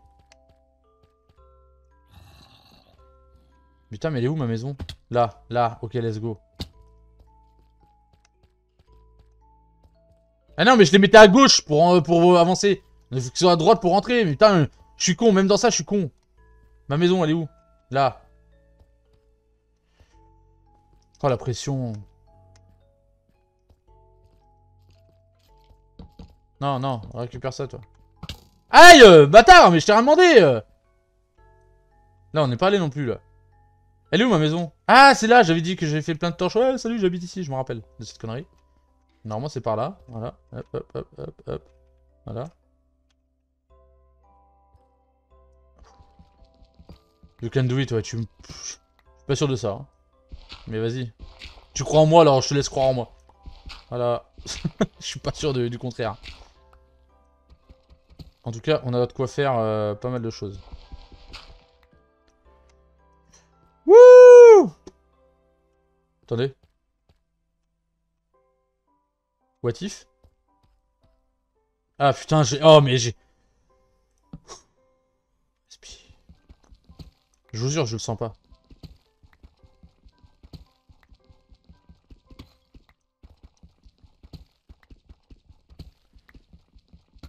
Putain, mais elle est où ma maison Là, là, ok, let's go. Ah non, mais je les mettais à gauche pour, pour avancer. Il faut qu'ils soient à droite pour rentrer. Mais putain, je suis con. Même dans ça, je suis con. Ma maison, elle est où Là. Oh, la pression. Non, non, récupère ça, toi. Aïe, euh, bâtard, mais je t'ai rien demandé. Euh. Là, on n'est pas allé non plus, là. Elle est où, ma maison Ah, c'est là, j'avais dit que j'avais fait plein de torches. Ouais, salut, j'habite ici, je me rappelle de cette connerie. Normalement, c'est par là. Voilà. Hop, hop, hop, hop, hop. Voilà. You can do it, ouais. Tu... Je suis pas sûr de ça. Hein. Mais vas-y. Tu crois en moi, alors je te laisse croire en moi. Voilà. je suis pas sûr du contraire. En tout cas, on a de quoi faire euh, pas mal de choses. Wouh Attendez. What Ah putain, j'ai... Oh mais j'ai... Je vous jure, je le sens pas.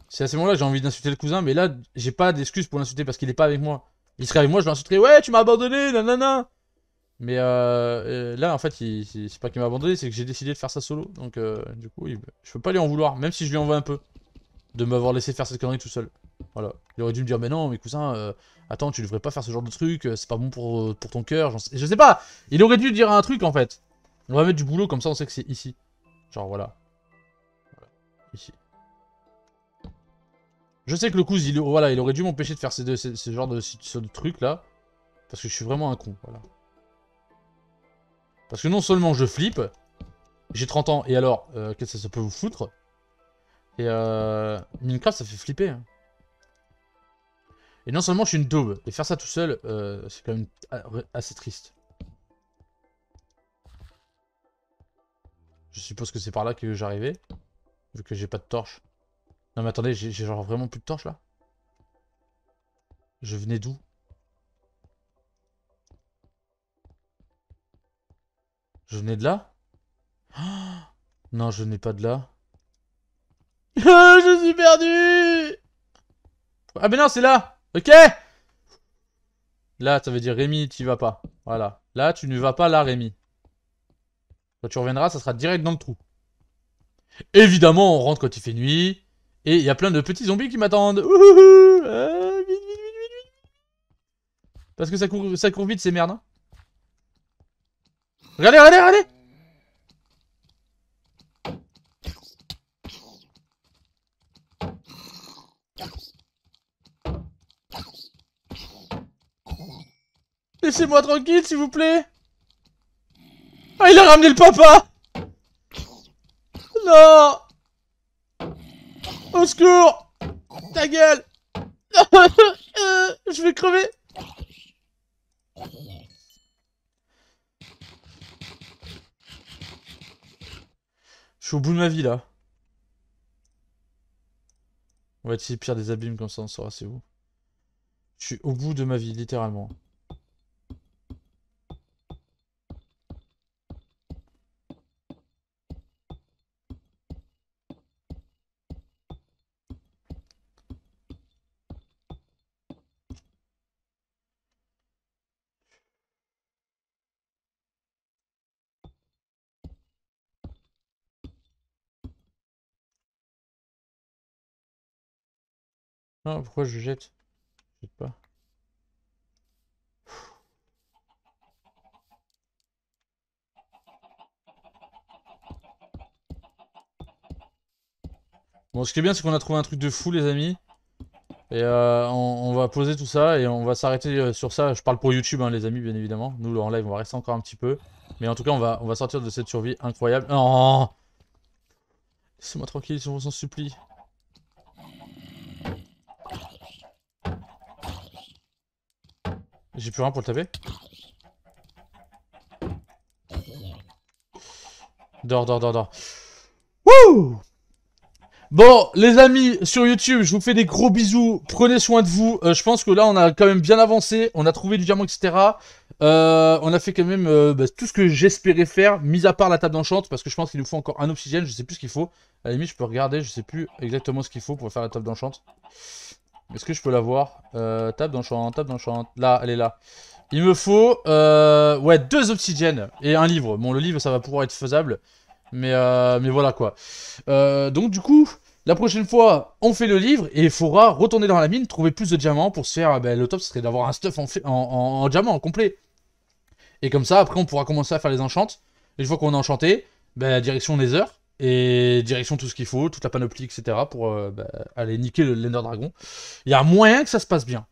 C'est à ce moment-là j'ai envie d'insulter le cousin, mais là, j'ai pas d'excuse pour l'insulter parce qu'il est pas avec moi. Il serait avec moi, je l'insulterais, ouais, tu m'as abandonné, nanana. Mais euh, euh, là, en fait, c'est pas qu'il m'a abandonné, c'est que j'ai décidé de faire ça solo. Donc, euh, du coup, je peux pas lui en vouloir, même si je lui en veux un peu, de m'avoir laissé faire cette connerie tout seul. Voilà. Il aurait dû me dire, mais non, mes cousins, attends, tu devrais pas faire ce genre de truc, c'est pas bon pour, pour ton cœur. je sais pas. Il aurait dû dire un truc, en fait. On va mettre du boulot, comme ça, on sait que c'est ici. Genre, voilà. Ici. Je sais que le cousin, il, voilà, il aurait dû m'empêcher de faire ce deux, de, truc là. Parce que je suis vraiment un con, voilà. Parce que non seulement je flippe, j'ai 30 ans, et alors, euh, qu'est-ce que ça peut vous foutre Et euh, Minecraft, ça fait flipper. Hein. Et non seulement je suis une daube, et faire ça tout seul, euh, c'est quand même assez triste. Je suppose que c'est par là que j'arrivais, vu que j'ai pas de torche. Non mais attendez, j'ai genre vraiment plus de torche là Je venais d'où Je n'ai de là Non, je n'ai pas de là. je suis perdu Ah mais non, c'est là Ok Là, ça veut dire Rémi, tu vas pas. Voilà. Là, tu ne vas pas là, Rémi. Quand tu reviendras, ça sera direct dans le trou. Évidemment, on rentre quand il fait nuit. Et il y a plein de petits zombies qui m'attendent. Ah, Parce que ça court, ça court vite, ces merdes. Hein. Regardez, regardez, regardez Laissez-moi tranquille, s'il vous plaît Ah, il a ramené le papa Non Au secours Ta gueule euh, Je vais crever Je suis au bout de ma vie, là. On va essayer de pire des abîmes, comme ça on saura c'est où. Je suis au bout de ma vie, littéralement. Non, pourquoi je jette Je jette pas. Bon, ce qui est bien, c'est qu'on a trouvé un truc de fou, les amis. Et euh, on, va poser tout ça et on va s'arrêter euh, sur ça. Je parle pour YouTube, hein, les amis, bien évidemment. Nous, en live, on va rester encore un petit peu. Mais en tout cas, on va, on va sortir de cette survie incroyable. Laissez-moi tranquille, je vous en supplie. J'ai plus rien pour le taper Dors, dors, dors, dors. Wouh Bon, les amis, sur YouTube, je vous fais des gros bisous. Prenez soin de vous. Euh, je pense que là, on a quand même bien avancé. On a trouvé du diamant, etc. Euh, on a fait quand même euh, bah, tout ce que j'espérais faire, mis à part la table d'enchant, parce que je pense qu'il nous faut encore un oxygène. Je sais plus ce qu'il faut. À la limite, je peux regarder. Je sais plus exactement ce qu'il faut pour faire la table d'enchant. Est-ce que je peux la voir euh, Tape dans le champ, tape dans le champ. Là, elle est là. Il me faut, euh, ouais, deux obsidiennes et un livre. Bon, le livre, ça va pouvoir être faisable. Mais, euh, mais voilà, quoi. donc, du coup, la prochaine fois, on fait le livre et il faudra retourner dans la mine, trouver plus de diamants pour se faire... Ben, le top, ce serait d'avoir un stuff en, en, en, diamant, complet. Et comme ça, après, on pourra commencer à faire les enchantes. une fois qu'on a enchanté, ben, direction nether. heures et direction tout ce qu'il faut, toute la panoplie, etc. pour euh, bah, aller niquer le Lender Dragon. Il y a moyen que ça se passe bien.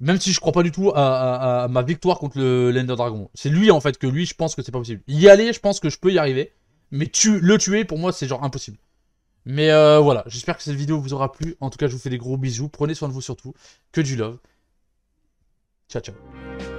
Même si je crois pas du tout à, ma victoire contre le Lender Dragon. C'est lui en fait que lui, je pense que c'est pas possible. Y aller, je pense que je peux y arriver. Mais le tuer, pour moi, c'est genre impossible. Mais euh, voilà, j'espère que cette vidéo vous aura plu. En tout cas, je vous fais des gros bisous. Prenez soin de vous surtout. Que du love. Ciao, ciao.